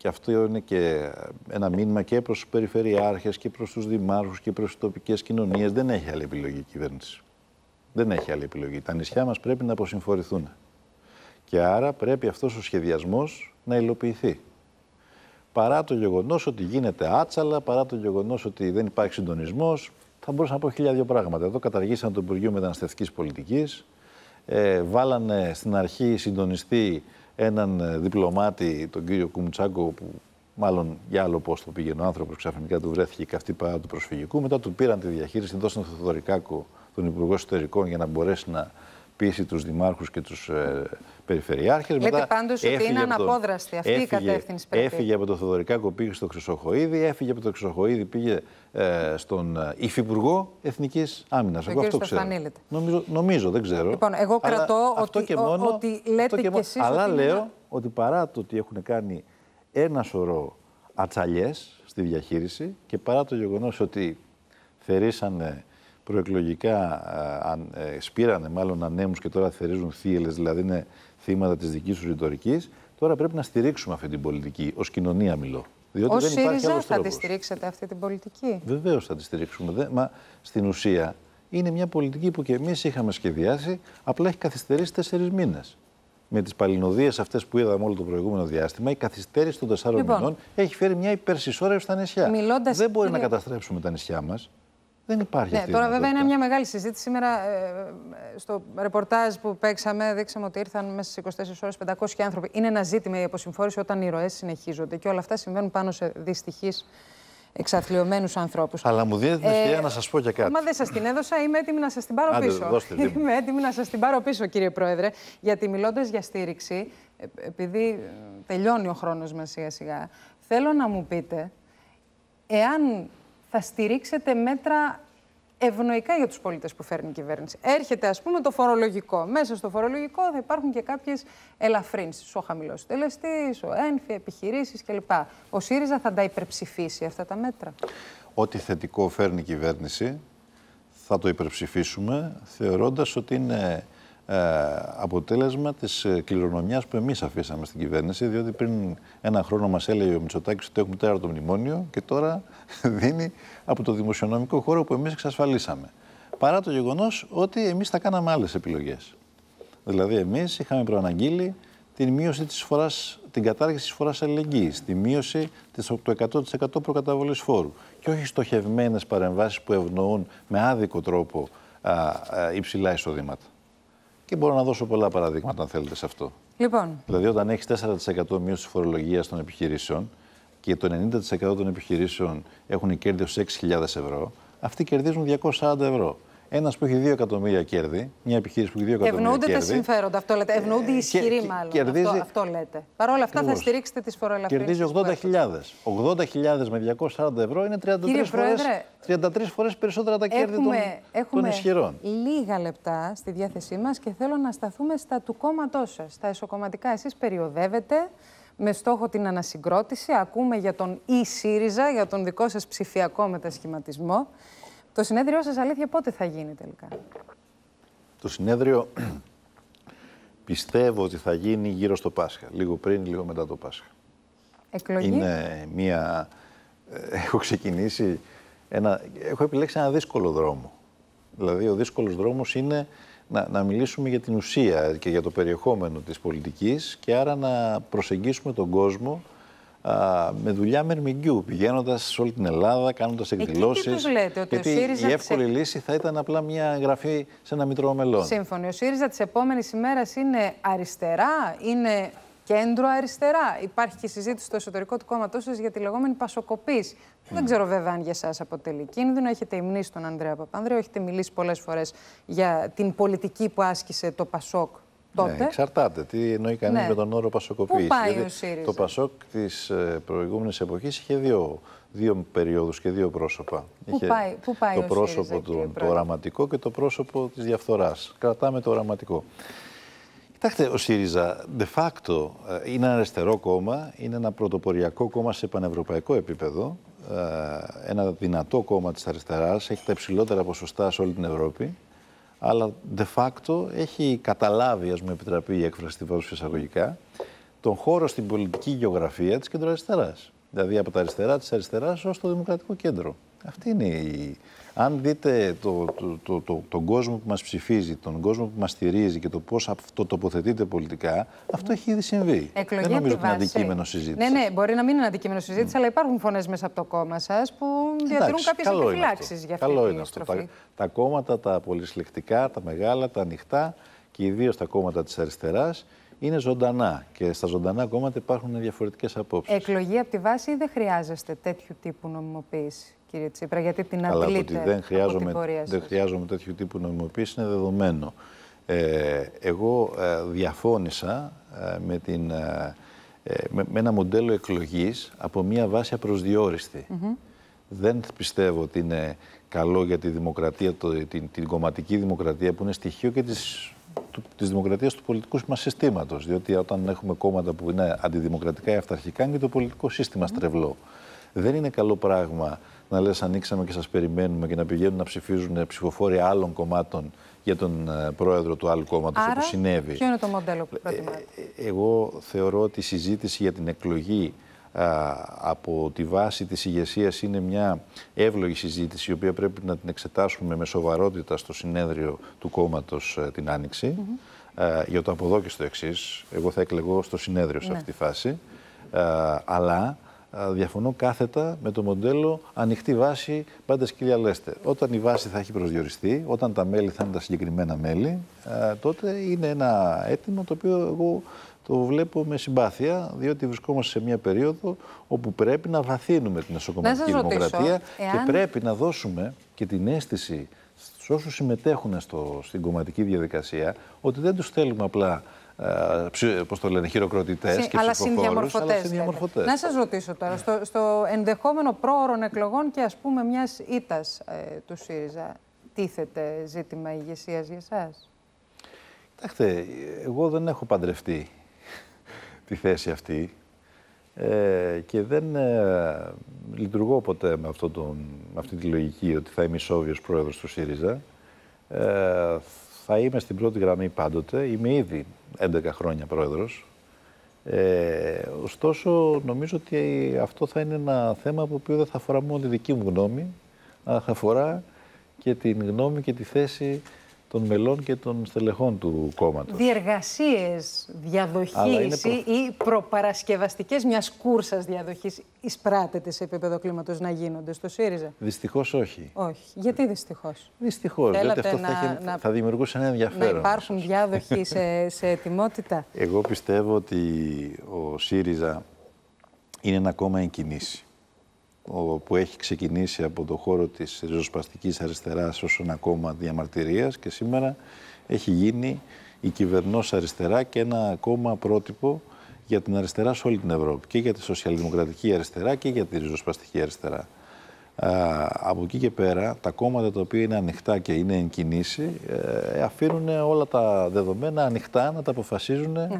και αυτό είναι και ένα μήνυμα και προς τους περιφερειάρχες και προς τους δημάρχους και προς τις τοπικές κοινωνίες. Δεν έχει άλλη επιλογή η κυβέρνηση. Δεν έχει άλλη επιλογή. Τα νησιά μας πρέπει να αποσυμφορηθούν. Και άρα πρέπει αυτός ο σχεδιασμός να υλοποιηθεί. Παρά το γεγονός ότι γίνεται άτσαλα, παρά το γεγονός ότι δεν υπάρχει συντονισμός, θα μπορούσα να πω χίλια πράγματα. Εδώ καταργήσαν το Υπουργείο Μεταναστευτικής Πολιτικής, ε, βάλανε στην αρχή συντονιστή έναν ε, διπλωμάτη, τον κύριο Κουμτσάκο που μάλλον για άλλο το πήγαινε ο άνθρωπος, ξαφνικά του βρέθηκε καυτή παρά του προσφυγικού. Μετά του πήραν τη διαχείριση, δώσαν τον Θεοδωρικάκο τον Υπουργό Εσωτερικών, για να μπορέσει να πείσει τους δημάρχους και τους ε, περιφερειάρχες. Λέτε πάντως ότι είναι αναπόδραστη αυτή έφυγε, η κατεύθυνση Έφυγε από το Θεοδωρικάκο, πήγε στο Χρυσοχοίδη, έφυγε από το Χρυσοχοίδη, πήγε ε, στον ε, Υφυπουργό Εθνικής Άμυνας. Εγώ αυτό ξέρω. Νομίζω, νομίζω, δεν ξέρω. Λοιπόν, εγώ κρατώ ότι, και μόνο, ότι λέτε κι εσείς. Αλλά ότι λέω ότι παρά το ότι έχουν κάνει ένα σωρό ατσαλιές στη διαχείριση και παρά το γεγονός ότι θερήσανε προεκλογικά ε, ε, σπήρανε μάλλον ανέμους και τώρα θερίζουν θύελες, δηλαδή είναι θύματα της δικής τους ρητορικής. Τώρα πρέπει να στηρίξουμε αυτή την πολιτική, ως κοινωνία μιλώ. Διότι ΣΥΡΙΖΑ θα τη στηρίξετε αυτή την πολιτική. Βεβαίως θα τη στηρίξουμε. Δε, μα στην ουσία είναι μια πολιτική που και εμείς είχαμε σχεδιάσει, απλά έχει καθυστερήσει τέσσερις μήνες. Με τις παλινοδίες αυτές που είδαμε όλο το προηγούμενο διάστημα, η καθυστέρηση των τεσσάρων λοιπόν, μηνών έχει φέρει μια υπερσυσσόρευση στα νησιά. Μιλώντας... Δεν μπορεί να καταστρέψουμε τα νησιά μας. Δεν υπάρχει ναι, Τώρα, βέβαια, είναι μια μεγάλη συζήτηση. Σήμερα, ε, ε, στο ρεπορτάζ που παίξαμε, δείξαμε ότι ήρθαν μέσα στις 24 ώρε 500 άνθρωποι. Είναι ένα ζήτημα η αποσυμφόρηση όταν οι ροές συνεχίζονται και όλα αυτά συμβαίνουν πάνω σε δυστυχείς εξαθλειωμένους ανθρώπους. Αλλά μου δίνετε την ευκαιρία ε, να σας πω και κάτι. Μα δεν σας την έδωσα, είμαι έτοιμη να σας την πάρω Άντε, πίσω. είμαι έτοιμη να σας την πάρω πίσω, κύριε Πρόεδρε, γιατί μιλώντας για στήριξη, επειδή τελειώνει ο χρόνος μας σιγά-σιγά, θέλω να μου πείτε εάν θα στηρίξετε μέτρα ευνοϊκά για τους πολίτες που φέρνει η κυβέρνηση. Έρχεται ας πούμε το φορολογικό. Μέσα στο φορολογικό θα υπάρχουν και κάποιες ελαφρύνσεις. Ο χαμηλός τελεστής, ο ένφη, επιχειρήσεις κλπ. Ο ΣΥΡΙΖΑ θα τα υπερψηφίσει αυτά τα μέτρα. Ό,τι θετικό φέρνει η κυβέρνηση θα το υπερψηφίσουμε θεωρώντας ότι είναι ε, αποτέλεσμα της ε, κληρονομία που εμείς αφήσαμε στην κυβέρνηση, διότι πριν ένα χρόνο μας έλεγε ο Μητσοτάκης ότι έχουμε τέρα το μνημόνιο και τώρα (laughs) δίνει από το δημοσιονομικό χώρο που εμείς εξασφαλίσαμε. Παρά το γεγονός ότι εμείς θα κάναμε άλλες επιλογές. Δηλαδή εμείς είχαμε προαναγγείλει την μείωση της φοράς, την κατάργηση της φοράς αλληλεγγύης, τη μείωση της, του 100% προκαταβολής φόρου και όχι στοχευμένες παρεμβάσεις που ευνοούν με άδικο τρόπο α, α, υψηλά εισοδήματα. Και μπορώ να δώσω πολλά παραδείγματα, αν θέλετε, σε αυτό. Λοιπόν. Δηλαδή, όταν έχεις 4% μείωση φορολογίας των επιχειρήσεων και το 90% των επιχειρήσεων έχουν κέρδο 6.000 ευρώ, αυτοί κερδίζουν 240 ευρώ. Ένας που έχει 2 εκατομμύρια κέρδη, μια επιχείρηση που έχει 2 εκατομμύρια Ευνοούνται κέρδη. Ευνοούνται τα συμφέροντα, αυτό λέτε. Ευνοούνται οι ε, ισχυροί, μάλλον. Αυτό, αυτό λέτε. Παρ' όλα αυτά θα στηρίξετε τις φοροελαφρύνσεις. Κερδίζει 80.000. 80.000 με 240 ευρώ είναι 33 φορέ φορές περισσότερα τα κέρδη έχουμε, των, έχουμε των ισχυρών. Λίγα λεπτά στη διάθεσή μας και θέλω να σταθούμε στα του κόμματός σας. Στα εσωκομματικά. Εσείς περιοδεύετε με στόχο την ανασυγκρότηση. Ακούμε για τον e-ΣΥΡΙΖΑ, για τον δικό σας ψηφιακό μετασχηματισμό. Το συνέδριό σας αλήθεια πότε θα γίνει τελικά. Το συνέδριο πιστεύω ότι θα γίνει γύρω στο Πάσχα, λίγο πριν, λίγο μετά το Πάσχα. Εκλογή. Είναι μία... Ε, έχω ξεκινήσει... Ένα, έχω επιλέξει ένα δύσκολο δρόμο. Δηλαδή, ο δύσκολος δρόμος είναι να, να μιλήσουμε για την ουσία και για το περιεχόμενο της πολιτικής και άρα να προσεγγίσουμε τον κόσμο με δουλειά μερμηγκιού, πηγαίνοντας σε όλη την Ελλάδα, κάνοντας εκδηλώσει. Τι λέτε, ότι γιατί ο ΣΥΡΙΖΑ. Η εύκολη λύση θα ήταν απλά μια εγγραφή σε ένα μητρό μελών. Σύμφωνοι. Ο ΣΥΡΙΖΑ της επόμενης ημέρας είναι αριστερά, είναι κέντρο αριστερά. Υπάρχει και συζήτηση στο εσωτερικό του κόμματός σας για τη λεγόμενη πασοκοπής. Δεν ξέρω βέβαια αν για εσάς αποτελεί κίνδυνο. Έχετε υμνήσει τον Ανδρέα Παπανδρέο, έχετε μιλήσει πολλές φορές για την πολιτική που άσκησε το Πασόκ τότε. Ναι, εξαρτάται. Τι εννοεί κανείς ναι. με τον όρο πασοκοποίηση. Πού πάει δηλαδή, ο ΣΥΡΙΖΑ. Το Πασόκ της ε, προηγούμενης εποχής είχε δύο, δύο περιόδους και δύο πρόσωπα. Πού είχε πάει, πού πάει το πρόσωπο του, το και το πρόσωπο της διαφθοράς. Κρατάμε το οραματικό. Κοιτάξτε, ο ΣΥΡΙΖΑ de facto ε, είναι ένα αριστερό κόμμα, είναι ένα πρωτοποριακό κόμμα σε πανευρωπαϊκό επίπεδο. Ε, ένα δυνατό κόμμα της αριστεράς, έχει τα υψηλότερα ποσοστά σε όλη την Ευρώπη αλλά de facto έχει καταλάβει, ας μου επιτραπεί η έκφραση της βάζω εισαγωγικά, τον χώρο στην πολιτική γεωγραφία της κεντροαριστεράς. Δηλαδή από τα αριστερά της αριστεράς ως το δημοκρατικό κέντρο. Αυτή είναι η... Αν δείτε το, το, το, το, τον κόσμο που μας ψηφίζει, τον κόσμο που μας στηρίζει και το πώς αυτό τοποθετείται πολιτικά, αυτό έχει ήδη συμβεί. Δεν νομίζω ότι είναι αντικείμενο συζήτησης. Ναι, ναι, μπορεί να μην είναι αντικείμενο συζήτηση, αλλά υπάρχουν φωνές μέσα από το κόμμα σας που διατηρούν κάποιες επιφυλάξεις για αυτή καλό είναι αυτό. Τα, κόμματα, τα πολυσυλλεκτικά, τα μεγάλα, τα ανοιχτά και ιδίως τα κόμματα της αριστεράς, είναι ζωντανά και στα ζωντανά κόμματα υπάρχουν διαφορετικές απόψεις. Εκλογή από τη βάση ή δεν χρειάζεστε τέτοιου τύπου νομιμοποίηση κύριε Τσίπρα, γιατί την Αλλά ότι δεν χρειάζομαι, δεν χρειάζομαι τέτοιου τύπου νομιμοποίηση είναι δεδομένο. Ε, εγώ ε, διαφώνησα ε, με, την, ε, ε, με, ένα μοντέλο εκλογής από μία βάση απροσδιόριστη. Mm -hmm. Δεν πιστεύω ότι είναι καλό για τη δημοκρατία, το, την, κομματική δημοκρατία που είναι στοιχείο και της του, της δημοκρατίας του πολιτικού μας συστήματος. Διότι όταν έχουμε κόμματα που είναι αντιδημοκρατικά ή αυταρχικά, είναι και το πολιτικό σύστημα στρεβλό. Δεν είναι καλό πράγμα να λες ανοίξαμε και σας περιμένουμε και να πηγαίνουν να ψηφίζουν ψηφοφόροι άλλων κομμάτων για τον ε, πρόεδρο του άλλου κόμματος όπως συνέβη. ποιο είναι το μοντέλο που ε, προτιμάτε. Ε, εγώ θεωρώ ότι η συζήτηση για την εκλογή α, από τη βάση της ηγεσίας είναι μια εύλογη συζήτηση η οποία πρέπει να την εξετάσουμε με σοβαρότητα στο συνέδριο του κόμματος την Άνοιξη. Mm για το από εδώ και στο εξής. εγώ θα εκλεγώ στο συνέδριο σε ναι. αυτή τη φάση. αλλά διαφωνώ κάθετα με το μοντέλο ανοιχτή βάση πάντα σκύλια λέστε. Όταν η βάση θα έχει προσδιοριστεί, όταν τα μέλη θα είναι τα συγκεκριμένα μέλη, τότε είναι ένα έτοιμο το οποίο εγώ το βλέπω με συμπάθεια, διότι βρισκόμαστε σε μια περίοδο όπου πρέπει να βαθύνουμε την εσωκομματική δημοκρατία και πρέπει να δώσουμε και την αίσθηση στους όσους συμμετέχουν στο, στην κομματική διαδικασία ότι δεν τους θέλουμε απλά ε, πώς το λένε, χειροκροτητές και αλλά συνδιαμορφωτές, αλλά συνδιαμορφωτές. Να σας ρωτήσω τώρα, στο, στο ενδεχόμενο πρόωρων εκλογών και ας πούμε μιας ήτας ε, του ΣΥΡΙΖΑ, τίθεται ζήτημα ηγεσίας για σας. Κοιτάξτε, εγώ δεν έχω παντρευτεί (laughs) τη θέση αυτή ε, και δεν ε, λειτουργώ ποτέ με, αυτό τον, με αυτή τη λογική ότι θα είμαι ισόβιος πρόεδρος του ΣΥΡΙΖΑ. Ε, θα είμαι στην πρώτη γραμμή πάντοτε. Είμαι ήδη 11 χρόνια πρόεδρος. Ε, ωστόσο, νομίζω ότι αυτό θα είναι ένα θέμα που δεν θα αφορά μόνο τη δική μου γνώμη, αλλά θα αφορά και την γνώμη και τη θέση των μελών και των στελεχών του κόμματος. Διεργασίες διαδοχής ή προπαρασκευαστικές μιας κούρσας διαδοχής εισπράτεται σε επίπεδο κλίματος να γίνονται στο ΣΥΡΙΖΑ. Δυστυχώς όχι. Όχι. Γιατί δυστυχώς. Δυστυχώς. Θέλατε αυτό να, θα, έχει, να... θα δημιουργούσε ένα ενδιαφέρον. Να υπάρχουν διάδοχοι σε, σε ετοιμότητα. Εγώ πιστεύω ότι ο ΣΥΡΙΖΑ είναι ένα κόμμα εν κινήσει που έχει ξεκινήσει από το χώρο της ριζοσπαστικής αριστεράς ως ένα κόμμα διαμαρτυρίας και σήμερα έχει γίνει η κυβερνός αριστερά και ένα ακόμα πρότυπο για την αριστερά σε όλη την Ευρώπη και για τη σοσιαλδημοκρατική αριστερά και για τη ριζοσπαστική αριστερά. Ε, από εκεί και πέρα, τα κόμματα τα οποία είναι ανοιχτά και είναι εν κινήσει, ε, αφήνουν όλα τα δεδομένα ανοιχτά να τα αποφασίζουν ε,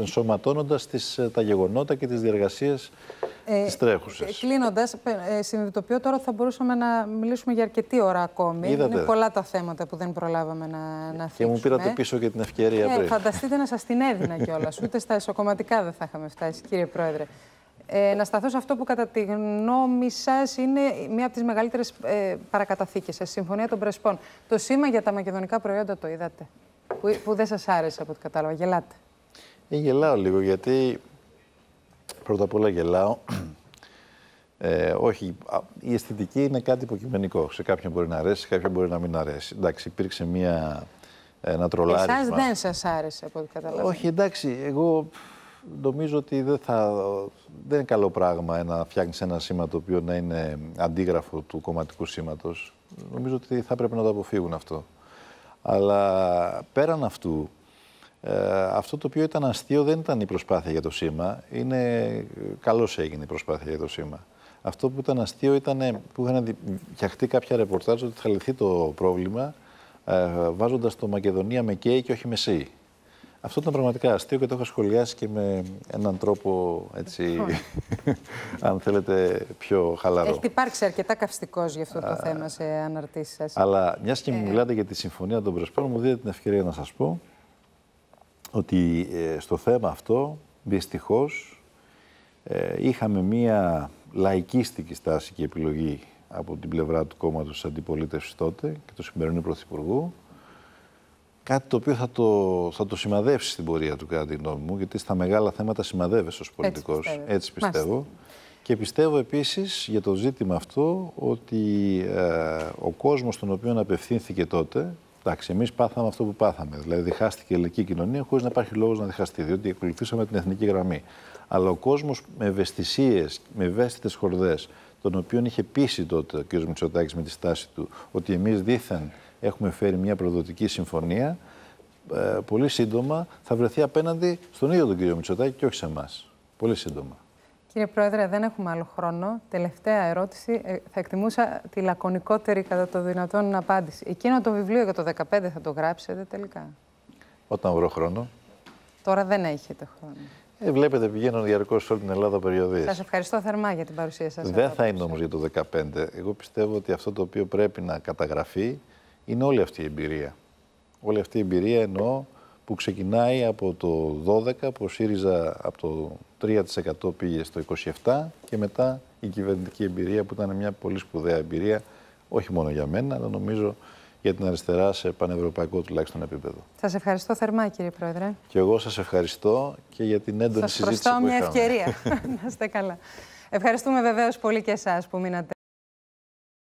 ενσωματώνοντα τα γεγονότα και τις διεργασίες ε, τη τρέχουσα. Κλείνοντα, συνειδητοποιώ τώρα θα μπορούσαμε να μιλήσουμε για αρκετή ώρα ακόμη. Είναι πολλά τα θέματα που δεν προλάβαμε να, να θίξουμε. Και μου πήρατε πίσω και την ευκαιρία ε, πριν. Φανταστείτε να σας την έδινα κιόλας. (laughs) Ούτε στα εσωκομματικά δεν θα είχαμε φτάσει, κύριε Πρόεδρε. Ε, να σταθώ σε αυτό που κατά τη γνώμη σας είναι μία από τις μεγαλύτερες ε, παρακαταθήκες σας, Συμφωνία των Πρεσπών. Το σήμα για τα μακεδονικά προϊόντα το είδατε, που, που δεν σας άρεσε από ό,τι κατάλαβα. Γελάτε. Ε, γελάω λίγο, γιατί πρώτα απ' όλα γελάω. (clears throat) Ε, όχι, η αισθητική είναι κάτι υποκειμενικό. Σε κάποιον μπορεί να αρέσει, σε κάποιον μπορεί να μην αρέσει. Εντάξει, υπήρξε μία, ε, ένα τρολάρισμα. Εσάς δεν σας άρεσε από ό,τι καταλαβαίνω. Όχι, εντάξει, εγώ νομίζω ότι δεν, θα, δεν είναι καλό πράγμα να φτιάχνεις ένα σήμα το οποίο να είναι αντίγραφο του κομματικού σήματος. Νομίζω ότι θα πρέπει να το αποφύγουν αυτό. Αλλά πέραν αυτού, ε, αυτό το οποίο ήταν αστείο δεν ήταν η προσπάθεια για το σήμα. Είναι καλώς έγινε η προσπάθεια για το σήμα. Αυτό που ήταν αστείο ήταν που είχαν φτιαχτεί κάποια ρεπορτάζ ότι θα λυθεί το πρόβλημα ε, βάζοντας το Μακεδονία με ΚΕΙ και όχι με αυτό ήταν πραγματικά αστείο και το είχα σχολιάσει και με έναν τρόπο έτσι, λοιπόν. (laughs) αν θέλετε, πιο χαλαρό. Έχει υπάρξει αρκετά καυστικός γι' αυτό το θέμα σε αναρτήσεις σας. Αλλά μιας και μου ε. μιλάτε για τη Συμφωνία των Πρεσπών, μου δίνετε την ευκαιρία να σας πω ότι ε, στο θέμα αυτό δυστυχώς ε, είχαμε μία λαϊκίστικη στάση και επιλογή από την πλευρά του κόμματος της αντιπολίτευσης τότε και του σημερινού Πρωθυπουργού κάτι το οποίο θα το, θα το σημαδεύσει στην πορεία του, κατά τη γνώμη μου, γιατί στα μεγάλα θέματα σημαδεύεσαι ως πολιτικό. Έτσι πιστεύω. Και πιστεύω επίσης για το ζήτημα αυτό ότι ε, ο κόσμος τον οποίο απευθύνθηκε τότε, εντάξει, εμείς πάθαμε αυτό που πάθαμε, δηλαδή διχάστηκε η ελληνική κοινωνία χωρίς να υπάρχει λόγος να διχαστεί, διότι ακολουθήσαμε την εθνική γραμμή. Αλλά ο κόσμος με ευαισθησίες, με ευαίσθητες χορδές τον οποίο είχε πείσει τότε ο κ. Μητσοτάκης με τη στάση του, ότι εμείς δήθεν έχουμε φέρει μια προδοτική συμφωνία, ε, πολύ σύντομα θα βρεθεί απέναντι στον ίδιο τον κύριο Μητσοτάκη και όχι σε εμάς. Πολύ σύντομα. Κύριε Πρόεδρε, δεν έχουμε άλλο χρόνο. Τελευταία ερώτηση. Ε, θα εκτιμούσα τη λακωνικότερη κατά το δυνατόν απάντηση. Εκείνο το βιβλίο για το 2015 θα το γράψετε τελικά. Όταν βρω χρόνο. Τώρα δεν έχετε χρόνο. Ε, βλέπετε, πηγαίνω διαρκώς σε όλη την Ελλάδα περιοδίες. Σας ευχαριστώ θερμά για την παρουσία σας. Δεν θα είναι όμως για το 2015. Εγώ πιστεύω ότι αυτό το οποίο πρέπει να καταγραφεί είναι όλη αυτή η εμπειρία. Όλη αυτή η εμπειρία εννοώ που ξεκινάει από το 12, που ο ΣΥΡΙΖΑ από το 3% πήγε στο 27% και μετά η κυβερνητική εμπειρία που ήταν μια πολύ σπουδαία εμπειρία, όχι μόνο για μένα, αλλά νομίζω για την αριστερά σε πανευρωπαϊκό τουλάχιστον επίπεδο. Σας ευχαριστώ θερμά, κύριε Πρόεδρε. Και εγώ σας ευχαριστώ και για την έντονη σας συζήτηση. Σα μια ευκαιρία. (laughs) Να είστε καλά. Ευχαριστούμε βεβαίως πολύ και εσάς που μείνατε.